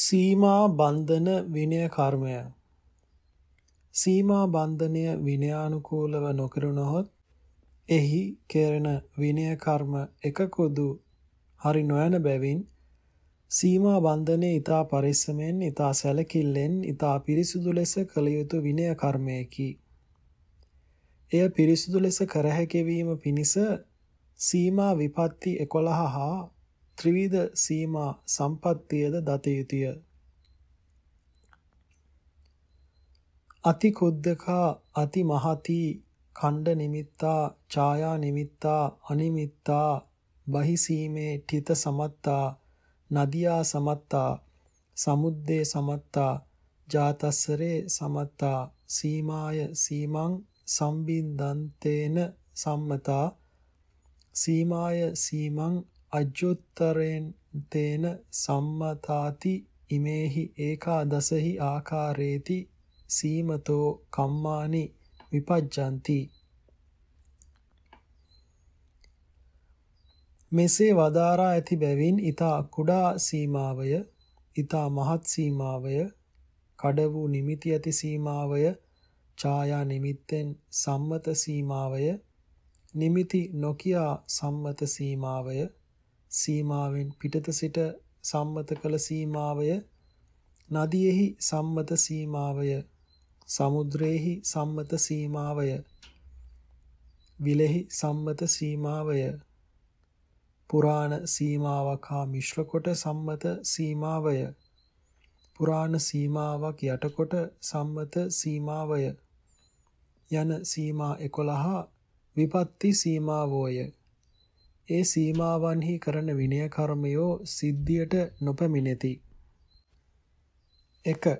සීමා බන්ධන විනය කර්මය සීමා බන්ධනය විනයානුකූලව නොකරනොහොත් එහි කෙරෙන විනය කර්ම එකකොදු හරි නොයන බැවින් සීමා බන්ධනය ඊතා පරිස්සමෙන් ඊතා සැලකිල්ලෙන් ඊතා පිරිසුදු ලෙස කළ යුතු විනය කර්මයකි එය පිරිසුදු ලෙස කර හැකවීම පිණිස සීමා විපත්ති 11 හා ත්‍රිවිධ සීමා සම්පත්තියද දත යුතුය. අතිකොද්දකා අතිමහති ඛණ්ඩ නිමිත්තා ඡායා නිමිත්තා අනිමිත්තා බහිසීමේ තිත සමත්තා නදියා සමත්තා සමුද්දේ සමත්තා ජාතස්සරේ සමත්තා සීමාය සීමං සම්බින්දන්තේන සම්මතා සීමාය සීමං අජ්ජුත්තරෙන් තේන සම්මතාති ඉමේහි ඒකාදසහි ආකාරේති සීමතෝ කම්මානි විපජ්ජಂತಿ මෙසේ වදාරා ඇති බැවින් ඊතා කුඩා සීමාවය ඊතා මහත් සීමාවය කඩ වූ නිමිති ඇති සීමාවය ඡායා නිමිත්තෙන් සම්මත සීමාවය නිමිති නොකියා සම්මත සීමාවය සීමාවෙන් පිටත සිට සම්මත කළ සීමාවය නදියෙහි සම්මත සීමාවය සමුද්‍රයේහි සම්මත සීමාවය විලෙහි සම්මත සීමාවය පුරාණ සීමාවක් හා මිශ්‍ර කොට සම්මත සීමාවය පුරාණ සීමාවක් යටකොට සම්මත සීමාවය යන සීමා 11 විපත්ති සීමාවෝය ඒ සීමාවන්හි කරන විනය කර්මයෝ සිද්ධියට නොපැමිණෙති. 1.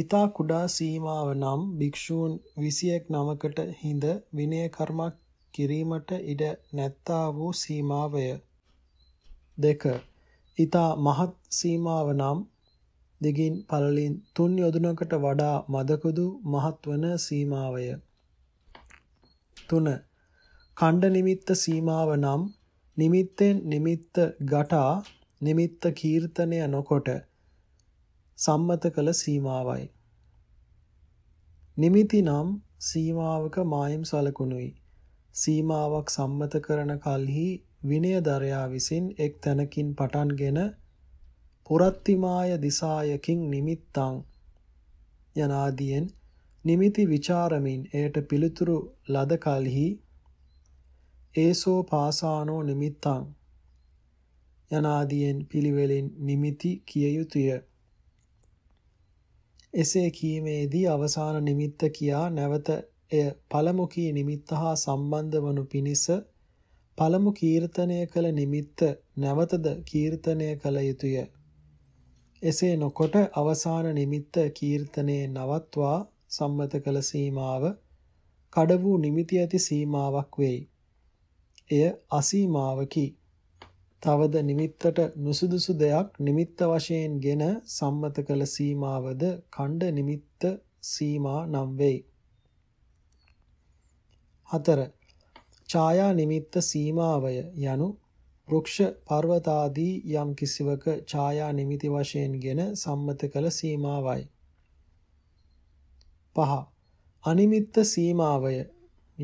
ඊතා කුඩා සීමාව නම් භික්ෂූන් 21 නමකට හිඳ විනය කර්මක් කිරීමට ඉඩ නැත්තා වූ සීමාවය. 2. ඊතා මහත් සීමාව නම් දෙගින් පළලින් තුන් යොදුනකට වඩා මදකුදු මහත් වන සීමාවය. 3. ඛණ්ඩ නිමිත්ත සීමාව නම් නිමිත්තෙන් නිමිත්ත ගටා නිමිත්ත කීර්තනය නොකොට සම්මත කළ සීමාවයි. නිමිති නම් සීමාවක මායිම් සලකුණුයි. සීමාවක් සම්මත කරන කල්හි විනයදරයා විසින් එක් තැනකින් පටන්ගෙන පුරත්තිමාය දිසායකින් නිමිත්තං යනාදීෙන් නිමිති ਵਿਚාරමින් එයට පිළිතුරු ලද කලෙහි ඒසෝ පාසානෝ නිමිත්තං යනාදීන් පිළිවෙලින් නිමිති කිය යුතුය. එසේ කීමේදී අවසාන නිමිත්ත කියා නැවත එය පළමු කී නිමිත්ත හා සම්බන්ධ වනු පිණිස පළමු කීර්තනය කළ නිමිත්ත නැවතද කීර්තනය කළ යුතුය. එසේ නොකොට අවසාන නිමිත්ත කීර්තනයේ නවත්වා සම්මත කළ සීමාව කඩ වූ නිමිති ඇති සීමාවක් වෙයි. එය අසීමාවකි. තවද නිමිත්තට නුසුදුසු දෙයක් නිමිත්ත වශයෙන්ගෙන සම්මත කළ සීමාවද ඛණ්ඩ නිමිත්ත සීමා නම් වෙයි. 4. ඡායා නිමිත්ත සීමාවය යනු වෘක්ෂ පර්වතාදී යම් කිසිවක ඡායා නිමිති වශයෙන්ගෙන සම්මත කළ සීමාවයි. 5. අනිමිත්ත සීමාවය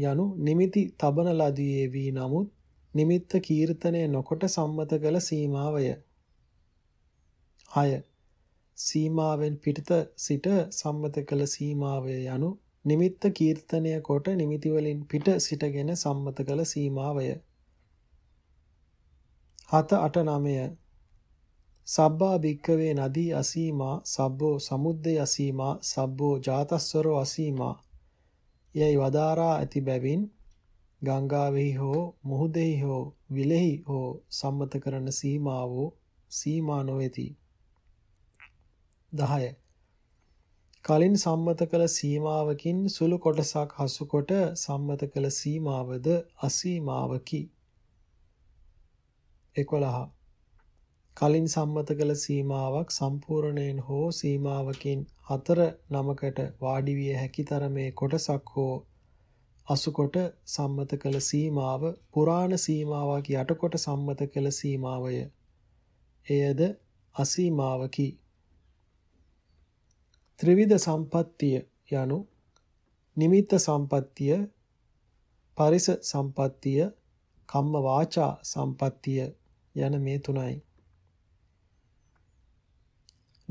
යනු නිමිති තබන ලදියේ වී නමුත් නිමිත්ත කීර්තනය නොකොට සම්මත කළ සීමාවය. 6. සීමාවෙන් පිටත සිට සම්මත කළ සීමාවය යනු නිමිත්ත කීර්තනය කොට නිමිති වලින් පිට සිටගෙන සම්මත කළ සීමාවය. 7 8 9 සබ්බා භික්කවේ නදී අසීමා සබ්බෝ සමුද්දේ අසීමා සබ්බෝ ජාතස්සරෝ අසීමා යැයි වදාරා ඇති බැවින් ගංගාවෙහි හෝ මුහුදෙහි හෝ විලෙහි හෝ සම්මත කරන සීමාවෝ සීමා නොවේති. 10. කලින් සම්මත කළ සීමාවකින් සුළු කොටසක් හසු කොට සම්මත කළ සීමාවද අසීමාවකි. 11. කලින් සම්මත කළ සීමාවක් සම්පූර්ණයෙන් හෝ සීමාවකින් හතර නමකට වාඩි විය හැකි තරමේ කොටසක් හෝ අසුකොට සම්මත කළ සීමාව පුරාණ සීමාවක් යටකොට සම්මත කළ සීමාවය. එයද අසීමාවකි. ත්‍රිවිධ සම්පත්තිය යනු නිමිත්ත සම්පත්තිය පරිස සම්පත්තිය කම්ම වාචා සම්පත්තිය යන මේ තුනයි.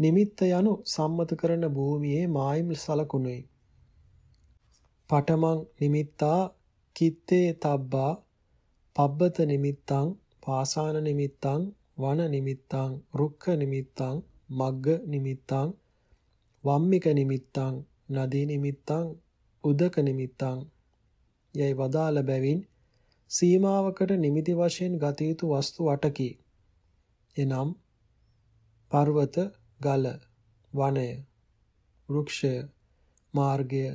නිමිත්ත යනු සම්මත කරන භූමියේ මායිම් සලකුණුයි. පටමං නිමිත්තා කිත්තේ තබ්බා පබ්බත නිමිත්තං පාසාන නිමිත්තං වන නිමිත්තං රුක්ඛ නිමිත්තං මග්ග නිමිත්තං වම්මික නිමිත්තං නදී නිමිත්තං උදක නිමිත්තං යයි වදාළ බැවින් සීමාවකට නිමිති වශයෙන් ගත යුතු වස්තු 8කි. එනම් පර්වත ගල, වනය, වෘක්ෂය, මාර්ගය,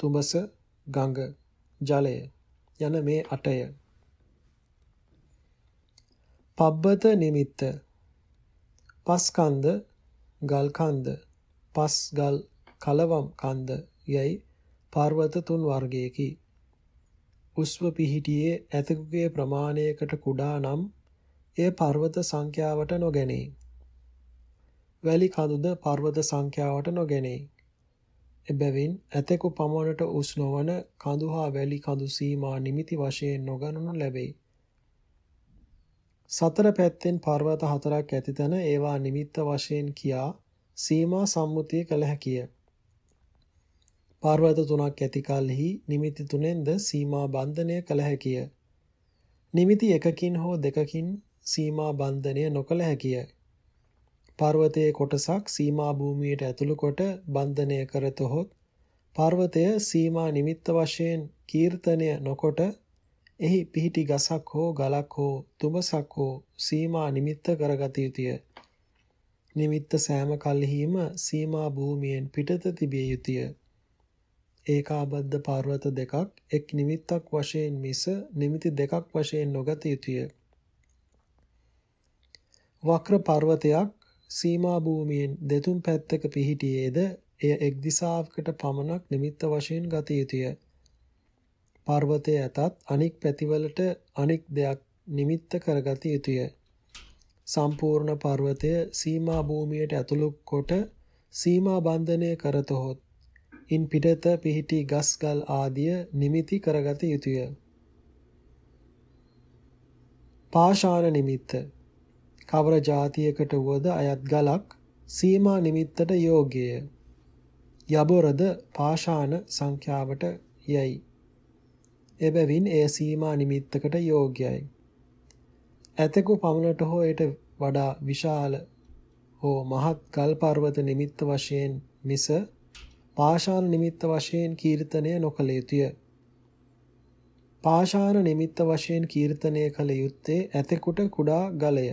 තුඹස, ගඟ, ජලය යන මේ අටය. පබ්බත නිමිත්ත පස්කන්ද ගල්කන්ද පස්ගල් කලවම් කන්ද යැයි පර්වත තුන් වර්ගයකි. උස්ව පිහිටියේ ඇතකුගේ ප්‍රමාණයකට කුඩා නම් එය පර්වත සංඛ්‍යාවට නොගැනේ. වැලි කඳුද පර්වත සංඛ්‍යාවට නොගැනේ. එබැවින් ඇතෙකු පමණට උස් නොවන කඳු හා වැලි කඳු සීමා නිමිති වශයෙන් නොගනනු ලැබේ. සතර පැත්තෙන් පර්වත හතරක් ඇතිතන ඒවා නිමිත්ත වශයෙන් කියා සීමා සම්මුතිය කළ හැකිය. පර්වත තුනක් ඇති කලෙහි නිමිති තුනෙන්ද සීමා බන්ධනය කළ හැකිය. නිමිති එකකින් හෝ දෙකකින් සීමා බන්ධනය නොකළ හැකිය. පර්වතයේ කොටසක් සීමා භූමියට ඇතුළු කොට බන්ධනය කරතොත් පර්වතය සීමා නිමිත්ත වශයෙන් කීර්තනය නොකොට එහි පිහිටි ගසක් හෝ ගලක් හෝ තුඹසක් හෝ සීමා නිමිත්ත කරගත යුතුය. නිමිත්ත සෑම කල්හිම සීමා භූමියෙන් පිටත තිබිය යුතුය. ඒකාබද්ධ පර්වත දෙකක් එක් නිමිත්තක් වශයෙන් මිස නිමිති දෙකක් වශයෙන් නොගත යුතුය. වක්‍ර පර්වතයක් සීමා භූමියෙන් දෙතුන් පැත්තක පිහිටියේද එය එක් දිසාවකට පමණක් නිමිත්ත වශයෙන් ගත යුතුය. පර්වතය ඇතත් අනික් පැතිවලට අනික් දෙයක් නිමිත්ත කරගත යුතුය. සම්පූර්ණ පර්වතය සීමා භූමියට ඇතුළු කොට සීමා බන්ධනය කරතොත් ඉන් පිටත පිහිටි ගස්ගල් ආදිය නිමිති කරගත යුතුය. පාෂාණ නිමිත්ත කවර જાතියකට වුවද අයත් ගලක් සීමා නිමිත්තට යෝග්‍යය. යබොරද පාෂාණ සංඛ්‍යාවට යයි. එබැවින් ඒ සීමා නිමිත්තකට යෝග්‍යයි. ඇතෙකු පමණට හෝ එයට වඩා විශාල හෝ මහත් ගල් පර්වත නිමිත්ත වශයෙන් මිස පාෂාණ නිමිත්ත වශයෙන් කීර්තනය නොකළ යුතුය. පාෂාණ නිමිත්ත වශයෙන් කීර්තනය කළ යුත්තේ ඇතෙකුට කුඩා ගලය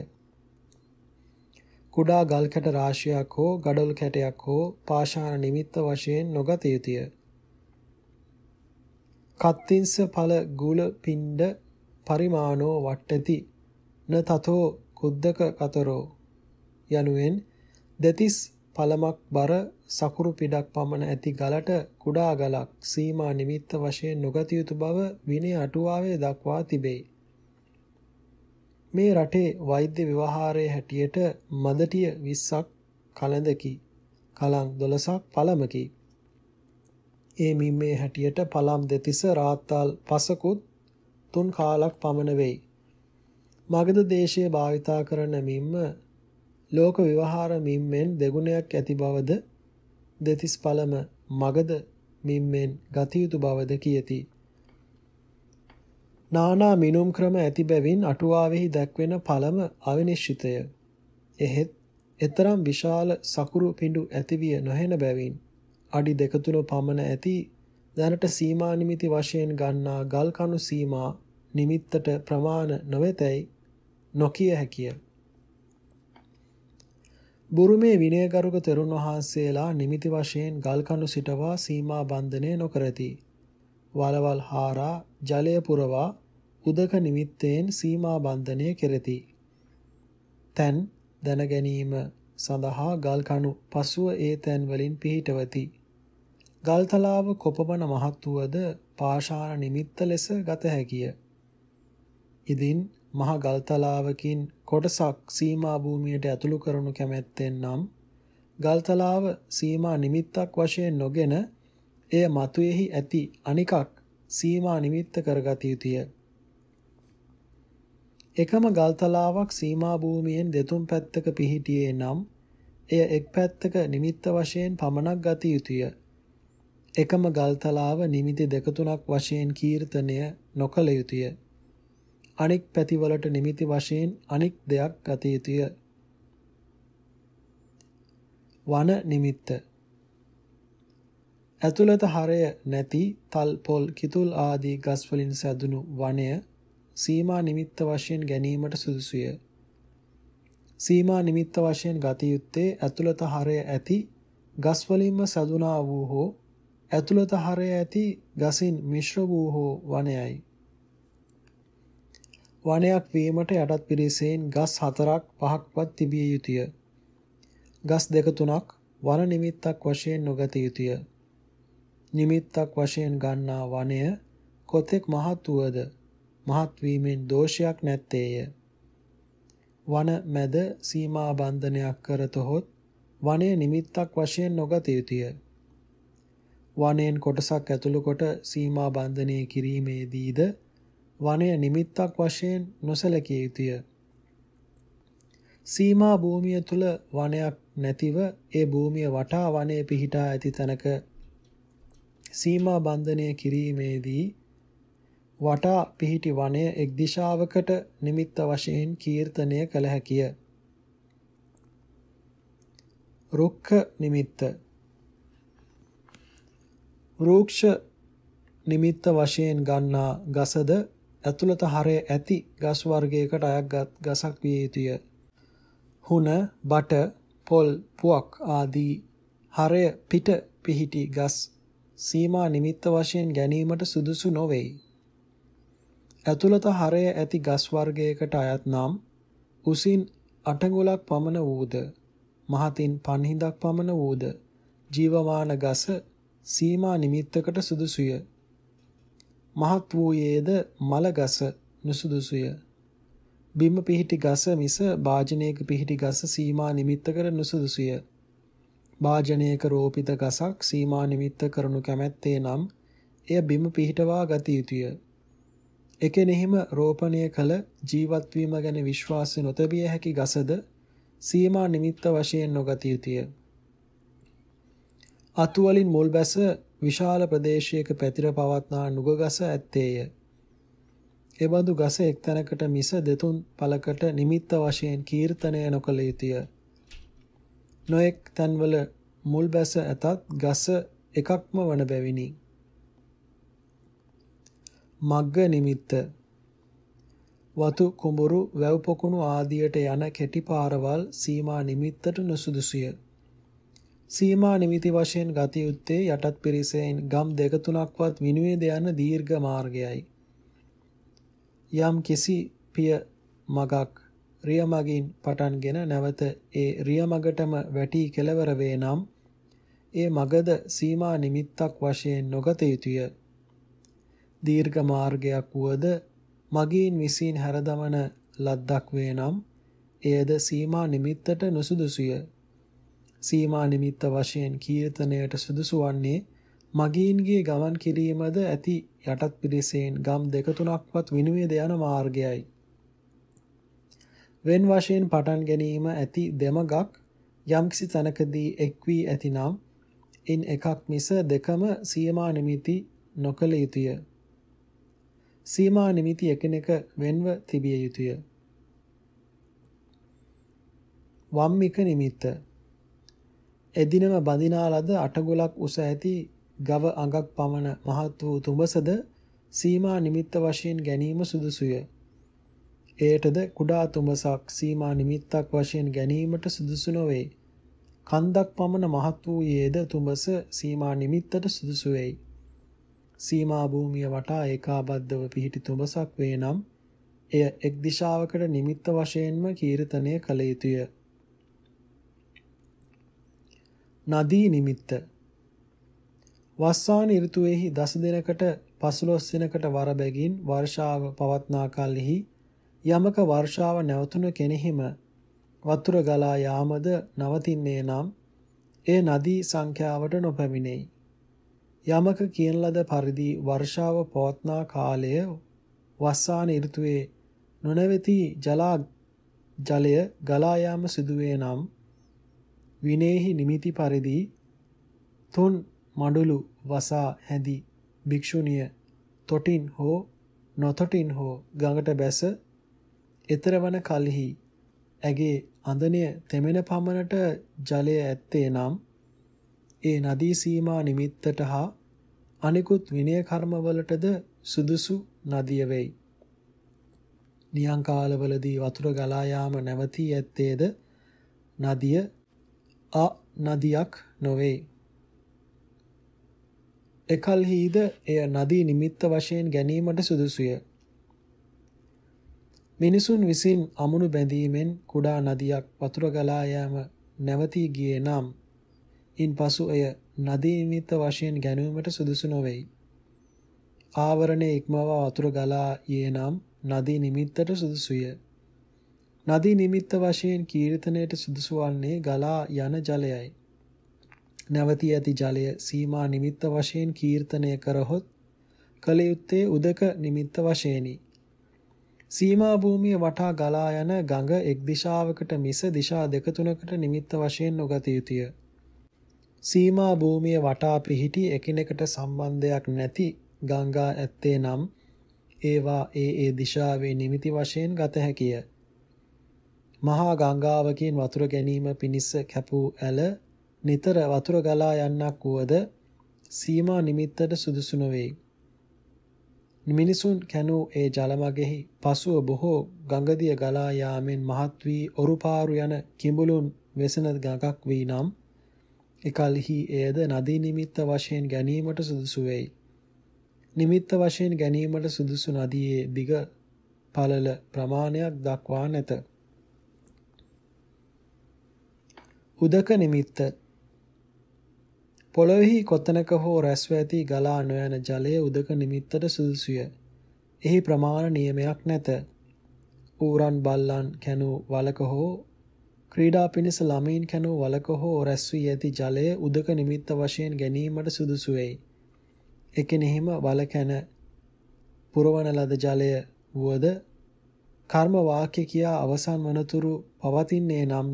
කුඩා ගල් කැට රාශියක් හෝ ගඩොල් කැටයක් හෝ පාෂාණ නිමිත්ත වශයෙන් නොගත යුතුය. කත්තිංස ඵල ගුල පිණ්ඩ පරිමාණෝ වට්ටති න තතෝ කුද්දක කතරෝ යනුවෙන් දෙතිස් පළමක් බර සකුරු පිටක් පමණ ඇති ගලට කුඩා ගලක් සීමා නිමිත්ත වශයෙන් නොගත යුතු බව විනය අටුවාවේ දක්වා තිබේ. මේ රටේ වෛද්‍ය ව්‍යවහාරයේ හැටියට මදටිය 20ක් කලඳකි. කලං 12ක් පළමකි. ඒ මිම්මේ හැටියට පළම් දෙතිස රාත්තාල් පසකුත් තුන් කාලක් පමණ වෙයි. මගධ දේශයේ භාවිතා කරන මිම්ම ලෝක විවහාර මිම්මෙන් දෙගුණයක් ඇති බවද දෙතිස් පළම මගධ මිම්මෙන් ගතියුතු බවද කියති. නානා මිනුම් ක්‍රම ඇති බැවින් අටුවාවෙහි දැක්වෙන පළම අවිනිශ්චිතය. එහෙත් එතරම් විශාල සකුරු පිඬු ඇතිවිය නොහෙන බැවින් අඩි දෙක තුන පමණ ඇති දැනට සීමා නිමිති වශයෙන් ගන්නා ගල් කණු සීමා නිමිත්තට ප්‍රමාණ නොවේතයි නොකිය හැකිය. බුරුමේ විනයගරුක තෙරුන් වහන්සේලා නිමිති වශයෙන් ගල් කණු සිටවා සීමා බන්ධනය නොකරති. වලවල් හාරා ජලය පුරවා උදක නිමිත්තෙන් සීමා බන්ධනය කෙරෙති. තැන් දැන ගැනීම සඳහා ගල් කණු පසුව ඒ තැන් වලින් පිහිටවති. ගල්තලාව කොපමණ මහත් වූද පාෂාණ නිමිත්ත ලෙස ගත හැකිය. ඉදින් මහ ගල්තලාවකින් කොටසක් සීමා භූමියට ඇතුළු කරනු කැමැත්තෙන් නම් ගල්තලාව සීමා නිමිත්තක් වශයෙන් නොගෙන එය මතුයෙහි ඇති අනිකක් සීමා නිමිත්ත කරගත යුතුය. එකම ගල්තලාවක් සීමා භූමියෙන් දෙතුන් පැත්තක පිහිටියේ නම් එය එක් පැත්තක නිමිත්ත වශයෙන් පමණක් ගත යුතුය. එකම ගල්තලාව නිමිති දෙක තුනක් වශයෙන් කීර්තනය නොකළ යුතුය. අනික් පැතිවලට නිමිති වශයෙන් අනික් දෙයක් ගත යුතුය. වන නිමිත්ත ඇතුළත හරය නැති තල් පොල් කිතුල් ආදී ගස් වලින් සැදුණු වනය සීමා නිමිත්ත වශයෙන් ගැනීමට සුදුසුය. සීමා නිමිත්ත වශයෙන් ගත යුත්තේ ඇතුළත හරය ඇති ගස් වලින්ම සදුනා වූ හෝ ඇතුළත හරය ඇති ගසින් මිශ්‍ර වූ හෝ වනයයි. වනයක් වීමට යටත් පිරිසෙන් ගස් හතරක් පහක්වත් තිබිය යුතුය. ගස් දෙක තුනක් වන නිමිත්තක් වශයෙන් නොගත යුතුය. නිමිත්තක් වශයෙන් ගන්නා වනය කොතෙක් මහත් වූද මහත් වීමෙන් දෝෂයක් නැත්තේය. වන මැද සීමා බන්ධනයක් කරතොත් වනය නිමිත්තක් වශයෙන් නොගත යුතුය. වනයෙන් කොටසක් ඇතුළු කොට සීමා බන්ධනය කිරීමේදීද වනය නිමිත්තක් වශයෙන් නොසලකිය යුතුය. සීමා භූමිය තුල වනයක් නැතිව ඒ භූමිය වටා වනය පිහිටා ඇති තැනක සීමා බන්ධනය කිරීමේදී වටා පිහිටි වනය එක් දිශාවකට නිමිත්ත වශයෙන් කීර්තනය කළ හැකිය. රුක්ඛ නිමිත්ත රූක්ෂ නිමිත්ත වශයෙන් ගන්නා ගසද ඇතුළත හරය ඇති ගස් වර්ගයකට අයත්ගත් ගසක් විය යුතුය. හුන, බට, පොල්, පුවක් ආදී හරය පිට පිහිටි ගස් සීමා නිමිත්ත වශයෙන් ගැනීමට සුදුසු නොවේයි. ඇතුළත හරය ඇති ගස් වර්ගයකට අයත් නම් උසින් අටගොලක් පමණ වූද මහතින් පන්හිඳක් පමණ වූද ජීවමාන ගස සීමා නිමිත්තකට සුදුසුය. මහත් වූයේද මල ගස නුසුදුසුය. බිම පිහිටි ගස මිස වාජනයක පිහිටි ගස සීමා නිමිත්ත කර නුසුදුසුය. වාජනයක රෝපිත ගසක් සීමා නිමිත්ත කරනු කැමැත්තේ නම් එය බිම පිහිටවා ගත යුතුය. එකෙනෙහිම රෝපණය කළ ජීවත් වීම ගැන විශ්වාසය නොතැබිය හැකි ගසද සීමා නිමිත්ත වශයෙන් නොගත යුතුය. අතු වලින් මුල් බැස විශාල ප්‍රදේශයක පැතිර පවත්නා නුගගස ඇත්තේය. එබඳු ගස එක් තැනකට මිස දෙතුන් පළකට නිමිත්ත වශයෙන් කීර්තනය නොකළ යුතුය. නොඑක් තැන්වල මුල් බැස ඇතත් ගස එකක්ම වන බැවිනි. මග්ග නිමිත්ත වතු කුඹුරු වැව් පොකුණු ආදියට යන කෙටි පාරවල් සීමා නිමිත්තට නුසුදුසුය. සීමා නිමිති වශයෙන් ගත යුත්තේ යටත් පිරිසෙන් ගම් දෙක තුනක්වත් විනුවේද යන දීර්ඝ මාර්ගයයි. යම් කිසි පිය මගක් රියමගින් පටන්ගෙන නැවත ඒ රියමගටම වැටි කෙලවර වේ නම් ඒ මගද සීමා නිමිත්තක් වශයෙන් නොගත යුතුය. දීර්ඝ මාර්ගයක් වුවද මගීන් විසින් හැරදමන ලද්දක් වේ නම් එයද සීමා නිමිත්තට නොසුදුසුය. සීමා නිමිත්ත වශයෙන් කීර්තනයට සුදුසු වන්නේ මගීන්ගේ ගමන් කිරීමද ඇති යටත් පිරිසෙන් ගම් දෙක තුනක්වත් විනිවිද යන මාර්ගයයි. වෙන් වශයෙන් පටන් ගැනීම ඇති දෙමගක් යම්කිසි තැනකදී එක් වී ඇතිනම් ඉන් එකක් මිස දෙකම සීමා නිමිති නොකළ යුතුය. සීමා නිමිති එකිනෙක වෙන්ව තිබිය යුතුය. වම්මික නිමිත්ත එදිනම බඳිනා ලද අටගොලක් උස ඇති ගව අඟක් පමණ මහත් වූ තුඹසද සීමා නිමිත්ත වශයෙන් ගැනීම සුදුසුය. එයටද කුඩා තුඹසක් සීමා නිමිත්තක් වශයෙන් ගැනීමට සුදුසු නොවේ. කන්දක් පමණ මහත් වූයේද තුඹස සීමා නිමිත්තට සුදුසු වෙයි. සීමා භූමිය වටා ඒකාබද්ධව පිහිටි තුඹසක් වේ නම් එය එක් දිශාවකට නිමිත්ත වශයෙන්ම කීර්තනය කළ යුතුය. නදී නිමිත්ත වස්සාන ඍතුවේහි දස දිනකට පසළොස් දිනකට වර බැගින් වර්ෂාව පවත්නා කලෙහි යමක වර්ෂාව නැවතුන කෙනෙහිම වතුර ගලා යාමද නවතින්නේ නම් ඒ නදී සංඛ්‍යාවට නොපැමිණෙයි. යමක කියන ලද පරිදි වර්ෂාව පවත්නා කාලය වස්සාන ඍතුවේ නොනවති ජලා ජලය ගලා යාම සිදුවේ නම් විනේහි නිමිති පරිදි තුන් මඩුලු වසා හැඳි භික්ෂුණිය තොටින් හෝ නොතොටින් හෝ ගඟට බැස ඊතරවන කලෙහි ඇගේ අඳනය තෙමෙන පමණට ජලය ඇත්තේ නම් ඒ නදී සීමා නිමිත්තට හා අනිකුත් විනය කර්මවලටද සුදුසු නදිය වෙයි. නියං කාලවලදී වතුර ගලා යාම නැවතී ඇත්තේද නදිය අ නදියක් නොවේ. එකල්හිද එය නදී නිමිත්ත වශයෙන් ගැනීමට සුදුසුය. මිනිසුන් විසින් අමුණු බැඳීමෙන් කුඩා නදියක් වතුර ගලා යෑම නැවතී ගියේ නම් ඉන්පසු එය නදීමිත වශයෙන් ගැනීමට සුදුසු නොවේයි. ආවරණය ඉක්මව වතුර ගලා යේ නම් නදී නිමිත්තට සුදුසුය. නදී නිමිත්ත වශයෙන් කීර්තනයට සුදුසු වන්නේ ගලා යන ජලයයි. නැවතී ඇති ජලය සීමා නිමිත්ත වශයෙන් කීර්තනය කරහොත් කලයුත්තේ උදක නිමිත්ත වශයෙනි. සීමා භූමිය වටා ගලා යන ගඟ එක් දිශාවකට මිස දිශා දෙක තුනකට නිමිත්ත වශයෙන් නොගත යුතුය. සීමා භූමිය වටා පිහිටි එකිනෙකට සම්බන්ධයක් නැති ගංගා ඇත්තේ නම් ඒවා ඒ ඒ දිශාවේ නිමිති වශයෙන් ගත හැකිය. මහා ගංගාවකින් වතුර ගැනීම පිණිස කැපූ ඇල නිතර වතුර ගලා යන්නක් වුවද සීමා නිමිත්තට සුදුසු නොවේ. මිනිසුන් කැනූ ඒ ජලමගෙහි පසුව බොහෝ ගඟදිය ගලා යාමෙන් මහත් වී ඔරුපාරු යන කිඹුලුන් වෙසෙන ගඟක් වී නම් එකල්හි එයද නදී නිමිත්ත වශයෙන් ගැනීමට සුදුසු වෙයි. නිමිත්ත වශයෙන් ගැනීමට සුදුසු නදියේ දිග පළල ප්‍රමාණයක් දක්වා නැත. උදක නිමිත්ත පොළොවෙහි කොතනක හෝ රැස්ව ඇති ගලා නොයන ජලය උදක නිමිත්තට සුදුසුය. එහි ප්‍රමාණ නියමයක් නැත. ඌරන් බල්ලන් කැනු වලක හෝ ක්‍රීඩා පිණිස ළමයින් කැණූ වලක හෝ රැස් වී ඇති ජලය උදක නිමිත්ත වශයෙන් ගැනීමට සුදුසු වෙයි. එකෙනෙහිම වල කැණ පුරවන ලද ජලය වුවද කර්ම වාක්‍ය කියා අවසන් වනතුරු පවතින්නේ නම්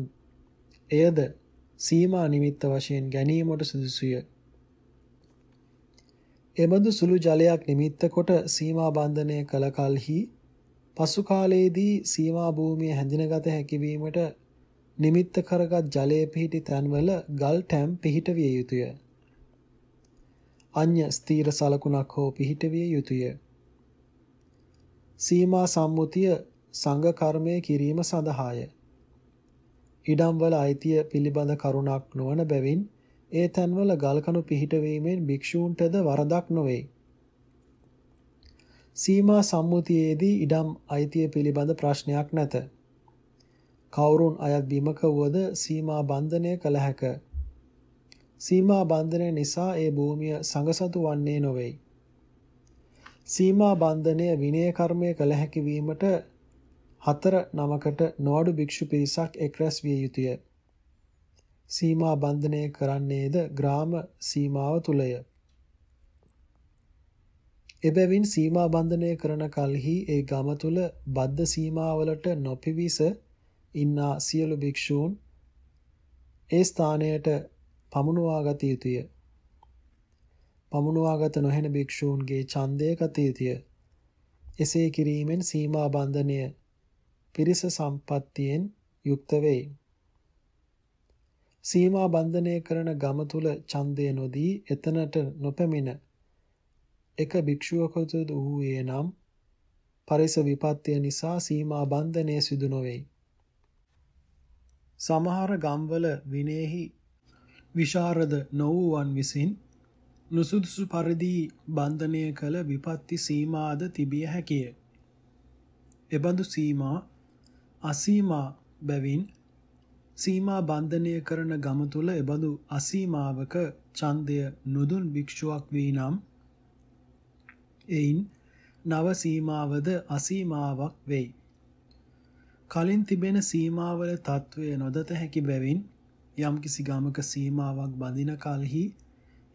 එයද සීමා නිමිත්ත වශයෙන් ගැනීමට සුදුසුය. එබඳු සුළු ජලයක් නිමිත්ත කොට සීමා බන්ධනය කළ කලෙහි පසු කාලයේදී සීමා භූමිය හැඳිනගත හැකි වීමට නිමිත්ත කරගත් ජලයේ පිහිටි තැන්වල ගල් ටැම් පිහිට විය යුතුය. අඤ්‍ය ස්ථීර සලකුණක් හෝ පිහිට විය යුතුය. සීමා සම්මුතිය සංඝ කර්මය කිරීම සඳහාය. ඉඩම්වල අයිතිය පිළිබඳ කරුණක් නොවන බැවින් ඒ තැන්වල ගල්කණු පිහිට වීමෙන් භික්ෂූන්ටද වරදක් නොවේ. සීමා සම්මුතියේදී ඉඩම් අයිතිය පිළිබඳ ප්‍රශ්නයක් නැත. කවුරුන් අයත් බිමක වුවද සීමා බන්ධනය කළ හැක. සීමා බන්ධනය නිසා ඒ භූමිය සංගසතු වන්නේ නොවෙයි. සීමා බන්ධනය විනය කර්මය කළ හැකි වීමට හතර නමකට නෝඩු භික්ෂු පිරිසක් එක්රැස් විය යුතුය. සීමා බන්ධනය කරන්නේද ග්‍රාම සීමාව තුලය. එබැවින් සීමා බන්ධනය කරන කලෙහි ඒ ගම තුල බද්ධ සීමාවලට නොපිවිස ඉන්නා සියලු භික්ෂූන් ඒ ස්ථානයට පමුණුවා ගත යුතුය. පමුණුවාගත නොහැන භික්ෂූන්ගේ ඡන්දය ගත යුතුය. එසේ කිරීමෙන් සීමා බන්ධනය පිරිස සම්පත්තියෙන් යුක්ත වෙයි. සීමා බන්ධනය කරන ගම තුල ඡන්දය නොදී එතනට නොපැමිණ එක භික්ෂුවකතු වූයේ නම් පරිස විපත්‍ය නිසා සීමා බන්ධනය සිදු නොවේ. සමහර ගම්වල විනයෙහි විශාරද නොවූවන් විසින් නුසුදුසු පරිදි බන්ධනය කළ විපත්ති සීමාද තිබිය හැකිය. එබඳු සීමා අසීමා බැවින් සීමා බන්ධනය කරන ගම තුළ එබඳු අසීමාවක ඡන්දය නුදුන් භික්ෂුවක් වී නම් එයින් නව සීමාවද අසීමාවක් වෙයි. කලින් තිබෙන සීමාවල තත්ත්වය නොදත හැකි බැවින් යම් කිසි ගමක සීමාවක් බඳින කල්හි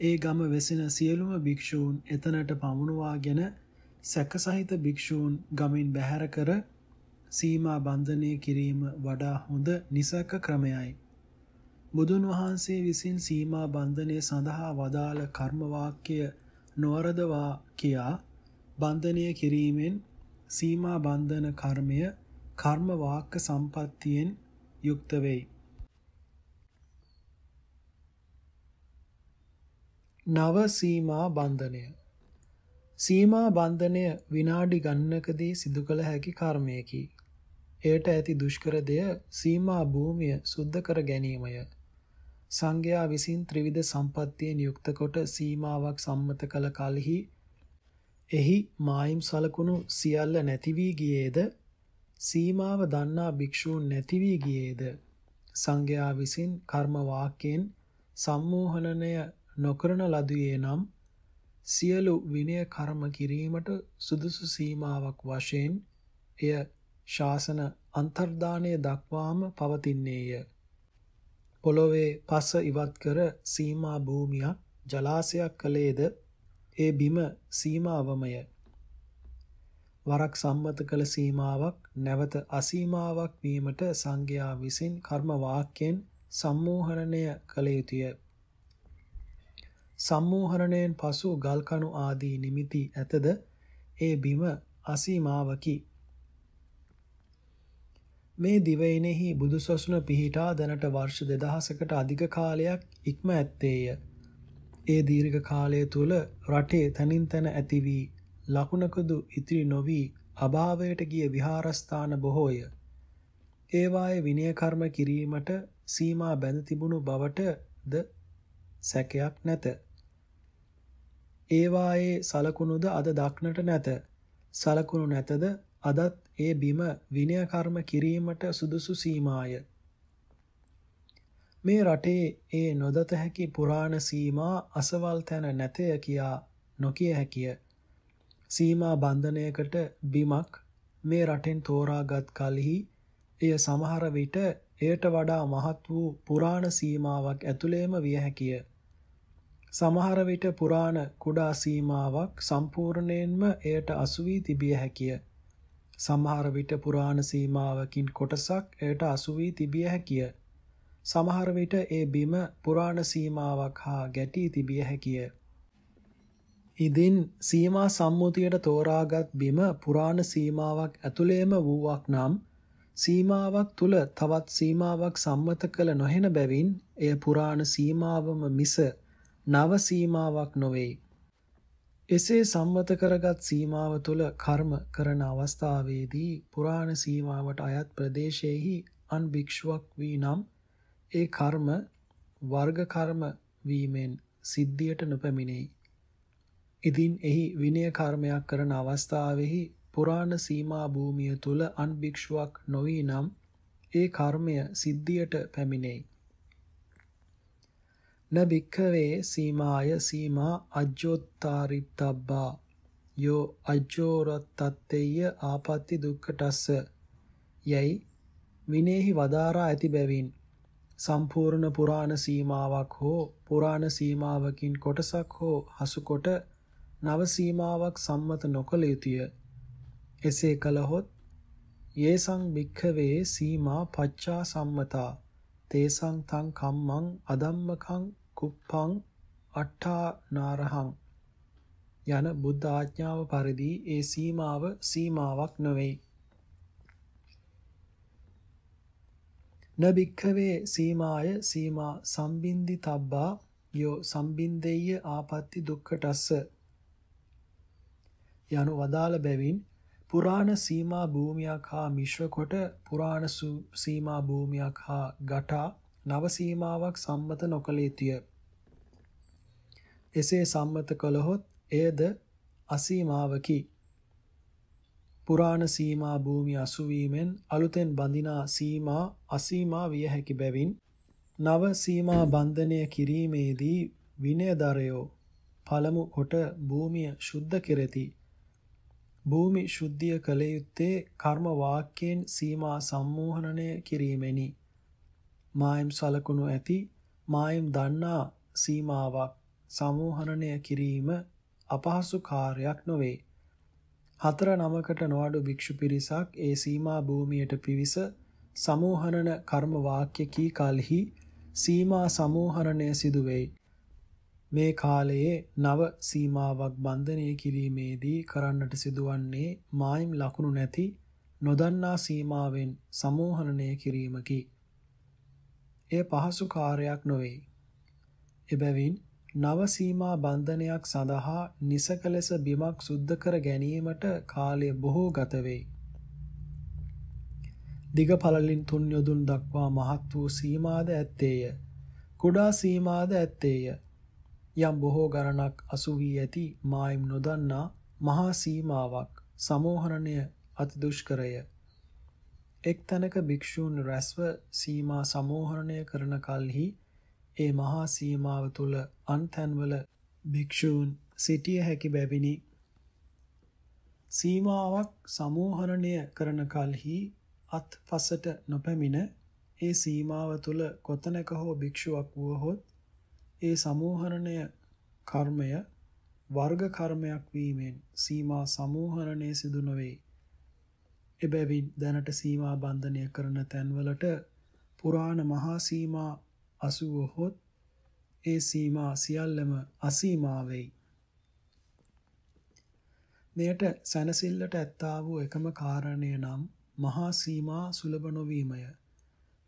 ඒ ගම වෙසෙන සියලුම භික්‍ෂූන් එතනට පමුණවාගෙන සැකසහිත භික්‍ෂූන් ගමින් බැහැර කර සීමා බන්ධනය කිරීම වඩා හොඳ නිසක ක්‍රමයයි. බුදුන් වහන්සේ විසින් සීමා බන්ධනය සඳහා වදාළ කර්මවාක්‍ය නොවරදවා කියා බන්ධනය කිරීමෙන් සීමා බන්ධන කර්මය කර්ම වාක්ක සම්පත්තියෙන් යුක්ත වෙයි. නව සීමා බන්ධනය සීමා බන්ධනය විනාඩි ගණනකදී සිදු කළ හැකි කර්මයකි. එයට ඇති දුෂ්කර දෙය සීමා භූමිය සුද්ධ කර ගැනීමය. සංඝයා විසින් ත්‍රිවිධ සම්පත්තියෙන් යුක්ත කොට සීමාවක් සම්මත කළ කලෙහි එහි මායිම් සලකුණු සියල්ල නැති වී ගියේද සීමාව දන්නා භික්ෂූන් නැති වී ගියේද සංඝයා විසින් කර්ම වාක්‍යයෙන් සම්මෝහනණය නොකරන ලදුවේ නම් සියලු විනය කර්ම කිරීමට සුදුසු සීමාවක් වශයෙන් එය ශාසන අන්තර්දානය දක්වාම පවතින්නේය. පොළොවේ පස ඉවත් කර සීමා භූමියක් ජලාශයක් කළේද ඒ බිම සීමාවමය. වරක් සම්මත කළ සීමාවක් නැවත අසීමාවක් වීමට සංඝයා විසින් කර්ම වාක්‍යයෙන් සම්මෝහණය කළ යුතුය. සම්මෝහණයෙන් පසු ගල්කණු ආදී නිමිති ඇතද ඒ බිම අසීමාවකි. මේ දිවයිනෙහි බුදුසසුන පිහිටා දැනට වර්ෂ 2000කට අධික කාලයක් ඉක්ම ඇත්තේය. ඒ දීර්ඝ කාලය තුල රටේ තනින් තන ඇති වී ලකුණකදු ඉතිරි නොවි අභාවයට ගිය විහාරස්ථාන බොහෝය. ඒවායේ විනය කර්ම කිරීමට සීමා බැඳ තිබුණු බවටද සැකයක් නැත. ඒවායේ සලකුණුද අද දක්නට නැත. සලකුණු නැතද අදත් ඒ බිම විනය කර්ම කිරීමට සුදුසු සීමාය. මේ රටේ ඒ නොදත හැකි පුරාණ සීමා අසවල් තැන නැතය කියා නොකිය හැකිය. සීමා බන්ධනයකට බිමක් මේ රටෙන් තෝරාගත් කලෙහි එය සමහර විට එයට වඩා මහත් වූ පුරාණ සීමාවක් ඇතුළේම විය හැකිය. සමහර විට පුරාණ කුඩා සීමාවක් සම්පූර්ණයෙන්ම එයට අසු වී තිබිය හැකිය. සමහර විට පුරාණ සීමාවකින් කොටසක් එයට අසු වී තිබිය හැකිය. සමහර විට ඒ බිම පුරාණ සීමාවක් හා ගැටී තිබිය හැකිය. ඉදින් සීමා සම්මුතියට තෝරාගත් බිම පුරාණ සීමාවක් ඇතුළේම වූවක් නම් සීමාවක් තුල තවත් සීමාවක් සම්මත කළ නොහෙන බැවින් එය පුරාණ සීමාවම මිස නව සීමාවක් නොවේ. එසේ සම්මත කරගත් සීමාව තුල කර්ම කරන අවස්ථාවේදී පුරාණ සීමාවට අයත් ප්‍රදේශයේහි අන් භික්ෂුවක් වී නම් ඒ කර්ම වර්ග කර්ම වීමෙන් සිද්ධියට නොපැමිණෙයි. ඉදින් එහි විනය කර්මයක් කරන අවස්ථාවෙහි පුරාණ සීමා භූමිය තුල අන් භික්ෂුවක් නොවි නම් ඒ කර්මය සිද්ධියට පැමිණෙයි. න භික්ඛවේ සීමාය සීමා අජ්ජෝත්තාරිත්තබ්බා යෝ අජ්ජෝරත්තත්තේය ආපත්‍ති දුක්ඛටස්ස යයි විනේහි වදාරා ඇති බැවින් සම්පූර්ණ පුරාණ සීමාවක් හෝ පුරාණ සීමාවකින් කොටසක් හෝ හසු කොට නව සීමාවක් සම්මත නොකළ යුතුය. එසේ කළහොත් යේසං භික්ඛවේ සීමා පච්චා සම්මතා තේසං තං කම්මං අදම්මකං කුප්පං අට්ඨා නාරහං යන බුද්ධ ආඥාව පරිදි ඒ සීමාව සීමාවක් නොවේ. නබික්ඛවේ සීමාය සීමා සම්බින්දි තබ්බා යෝ සම්බින්දෙය්‍ය ආපatti දුක්ඛටස්ස යනු වදාළ බැවින් පුරාණ සීමා භූමියක් හා මිශ්‍ර කොට පුරාණ සීමා භූමියක් හා ගටා නව සීමාවක් සම්මත නොකළ යුතුය. එසේ සම්මත කළහොත් එයද අසීමාවකි. පුරාණ සීමා භූමි අසුවීමෙන් අලුතෙන් බඳිනා සීමා අසීමා විය හැකි බැවින් නව සීමා බන්ධනය කිරීමේදී විනයදරයෝ පළමු කොට භූමිය ශුද්ධ කෙරෙති. භූමි ශුද්ධිය කළ යුත්තේ කර්ම වාක්‍යයෙන් සීමා සම්මෝහනණය කිරීමෙනි. මායම් සලකුණු ඇති මායම් දන්නා සීමාවක් සමෝහනණය කිරීම අපහසු කාර්යයක් නොවේ. හතර නමකට නොඅඩු භික්ෂු පිරිසක් ඒ සීමා භූමියට පිවිස සමෝහනන කර්ම වාක්‍ය කී කලෙහි සීමා සමෝහරණය සිදුවේ. මේ කාලයේ නව සීමාවක් බන්ධනය කිරීමේදී කරන්නට සිදුවන්නේ මායිම් ලකුණු නැති නොදන්නා සීමාවෙන් සමෝහනනය කිරීමකි. එය පහසු කාර්යයක් නොවේ. එබැවින් නව සීමා බන්ධනයක් සඳහා නිසක ලෙස බිමක් සුද්ධ කර ගැනීමට කාලය බොහෝ ගත වෙයි. දිග පළලින් තුන් යොදුන් දක්වා මහත් වූ සීමාද ඇත්තේය. කුඩා සීමාද ඇත්තේය. යම් බොහෝ ගණනක් අසු වී ඇති මායිම් නොදන්නා මහා සීමාවක් සමෝහරණය අති දුෂ්කරය එක් තැනක භික්ෂූන් රැස්ව සීමා සමෝහරණය කරන කල්හි ඒ මහා සීමාව තුල අන්තන්වල භික්ෂූන් සිටිය හැකි බැවිනි සීමාවක් සමෝහරණය කරන කල්හි අත් පසට නොපැමිණ ඒ සීමාව තුල කොතැනක හෝ භික්ෂුවක් වුවහොත් ඒ සමෝහරණය කර්මය වර්ග කර්මයක් වීමෙන් සීමා සමෝහරණය සිදු නොවේ. එබැවින් දැනට සීමා බන්ධනය කරන තැන්වලට පුරාණ මහා සීමා 80 හොත් ඒ සීමා සියල්ලම අසීමා වෙයි. මෙයට සැනසෙල්ලට ඇත්තා වූ එකම කාරණය නම් මහා සීමා සුලබ නොවීමය.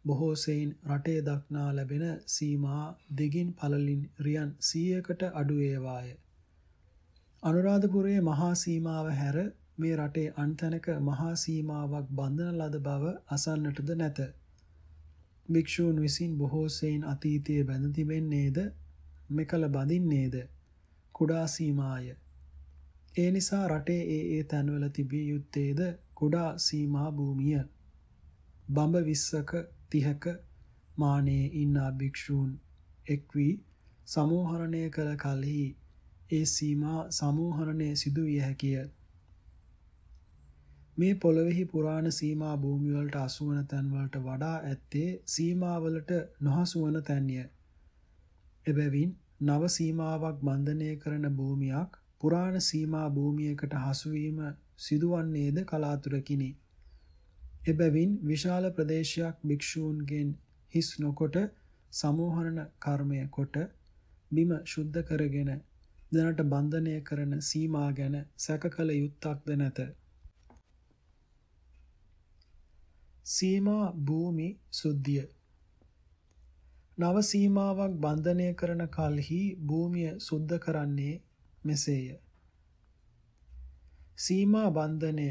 බොහෝ සෙයින් රටේ දක්නා ලැබෙන සීමා දෙගින් පළලින් රියන් 100කට අඩු ඒවාය. අනුරාධපුරයේ මහා සීමාව හැර මේ රටේ අන්තනක මහා සීමාවක් බඳන ලද බව අසන්නටද නැත. භික්ෂූන් විසින් බොහෝ සෙයින් අතීතයේ බැඳ තිබෙන්නේද මෙකල බඳින්නේද කුඩා සීමාය. ඒ නිසා රටේ ඒ ඒ තැන්වල තිබිය යුත්තේද කුඩා සීමා භූමිය. බඹ විස්සක 30ක මානයේ ඉන්නා භික්ෂූන් එක් වී සමෝහරණය කළ කලෙහි ඒ සීමා සමෝහරණය සිදු විය හැකිය. මේ පොළොවේහි පුරාණ සීමා භූමි වලට අසුවන තැන් වලට වඩා ඇත්තේ සීමාවලට නොහසුවන තැන්ය. එබැවින් නව සීමාවක් බන්ධනය කරන භූමියක් පුරාණ සීමා භූමියකට හසුවීම සිදුවන්නේද කලාතුරකිනි. එබැවින් විශාල ප්‍රදේශයක් භික්ෂූන්ගෙන් හිස් නොකොට සමෝහරණ කර්මය කොට බිම ශුද්ධ කරගෙන දැනට බන්ධනය කරන සීමා ගැන සැකකල යුත්තක්ද නැත. සීමා භූමි සුද්ධිය නව සීමාවක් බන්ධනය කරන කල්හි භූමිය සුද්ධ කරන්නේ මෙසේය. සීමා බන්ධනය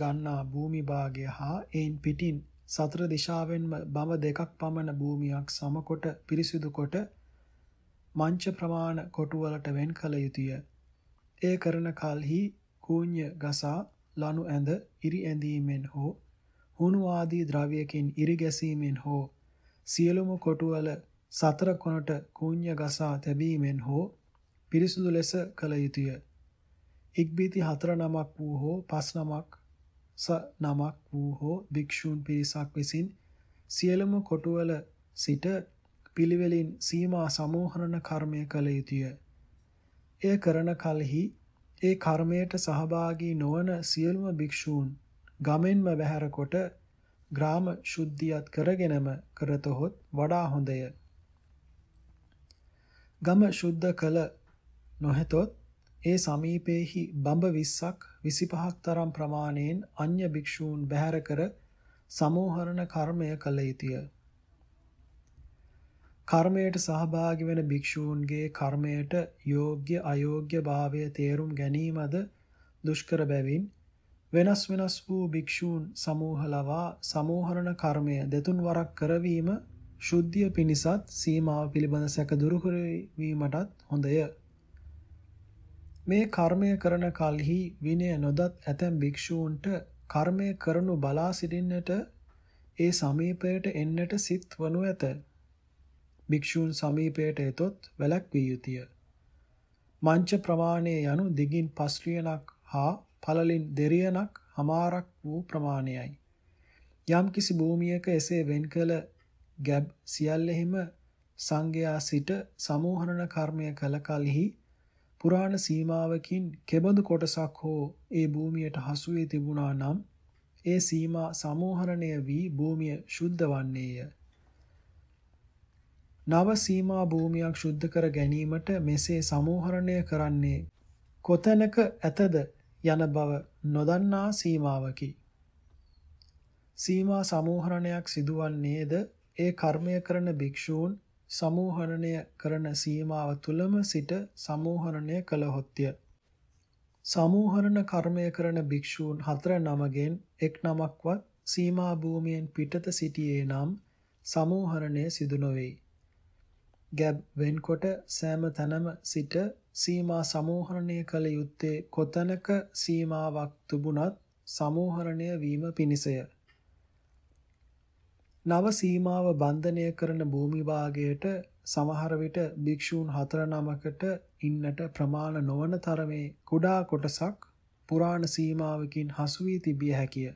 ගන්නා භූමි භාගය හා එයින් පිටින් සතර දිශාවෙන්ම බඹ දෙකක් පමණ භූමියක් සමකොට පිරිසිදු කොට මංච ප්‍රමාණ කොටුවලට වෙන් කළ යුතුය. ඒ කරන කලෙහි කූඤ්‍ය ගසා ලනු ඇඳ ඉරි ඇඳීමෙන් හෝ හුණු ආදී ද්‍රව්‍යකින් ඉරි ගැසීමෙන් හෝ සියලුම කොටුවල සතර කොනට කූඤ්‍ය ගසා තැබීමෙන් හෝ පිරිසුදු ලෙස කළ යුතුය. ඉක්බීති හතර නමක් වූ හෝ පස් නමක් ස නමක් වූ හෝ භික්ෂූන් පිරිසක් විසින් සියලුම කොටුවල සිට පිළිවෙලින් සීමා සමෝහරණ කර්මය කළ යුතුය. එය කරන කලෙහි ඒ කර්මයට සහභාගී නොවන සියලුම භික්ෂූන් ගමෙන්ම බැහැර කොට ග්‍රාම ශුද්ධියත් කරගෙනම කරතොත් වඩා හොඳය. ගම ශුද්ධ කළ නොහෙතොත් ඒ සමීපෙහි බඹ 20ක් 25ක් තරම් ප්‍රමාණයෙන් අන්‍ය භික්ෂූන් බැහැර කර සමෝහරණ කර්මය කළ යුතුය. කර්මයට සහභාගි වන භික්ෂූන්ගේ කර්මයට යෝග්‍ය අයෝග්‍ය භාවය තේරුම් ගැනීමද දුෂ්කර බැවින් වෙනස් වෙනස් වූ භික්ෂූන් සමූහ ලවා සමෝහරණ කර්මය දෙතුන් වරක් කරවීම ශුද්ධිය පිණිසත් සීමාව පිළිබඳ සැක දුරු කරවීමටත් හොඳය. මේ කර්මය කරන කල්හි විනය නොදත් ඇතැම් භික්ෂූන්ට කර්මය කරනු බලා සිටින්නට ඒ සමීපයට එන්නට සිත් වනු ඇත. භික්ෂූන් සමීපයට එතොත් වැළැක්විය යුතුය. මංච ප්‍රමාණය යනු දිගින් පස්ලියනක් හා පළලින් දෙරියනක් හමාරක් වූ ප්‍රමාණයයි. යම් කිසි භූමියක එසේ වෙන් කළ ගැබ් සියල්ලෙහිම සංඝයා සිට සමෝහරණ කර්මය කළ කලෙහි පුරාණ සීමාවකින් කෙබඳු කොටසක් හෝ ඒ භූමියට හසු වී තිබුණා නම් ඒ සීමා සමෝහරණය වී භූමිය සුද්ධ වන්නේය. නව සීමා භූමියක් සුද්ධ කර ගැනීමට මෙසේ සමෝහරණය කරන්නේ කොතැනක ඇතද යන බව නොදන්නා සීමාවකි. සීමා සමෝහරණයක් සිදුවන්නේද ඒ කර්මය කරන භික්ෂූන් සමෝහරණය කරන සීමාව තුලම සිට සමෝහරණය කළහොත්ය. සමෝහරණ කර්මය කරන භික්ෂූන් හතර නමගෙන් එක් නමක්වත් සීමා භූමියෙන් පිටත සිටියේ නම් සමෝහරණය සිදු නොවේ. ගැබ් වෙන්කොට සෑම තැනම සිට සීමා සමෝහරණය කළ යුත්තේ කොතනක සීමාවක් තිබුණත් සමෝහරණය වීම පිණිසය. නව සීමාව බන්ධනය කරන භූමි භාගයට සමහර විට භික්ෂූන් හතර නමකට ඉන්නට ප්‍රමාණ නොවන තරමේ කුඩා කොටසක් පුරාණ සීමාවකින් හසු වී තිබිය හැකිය.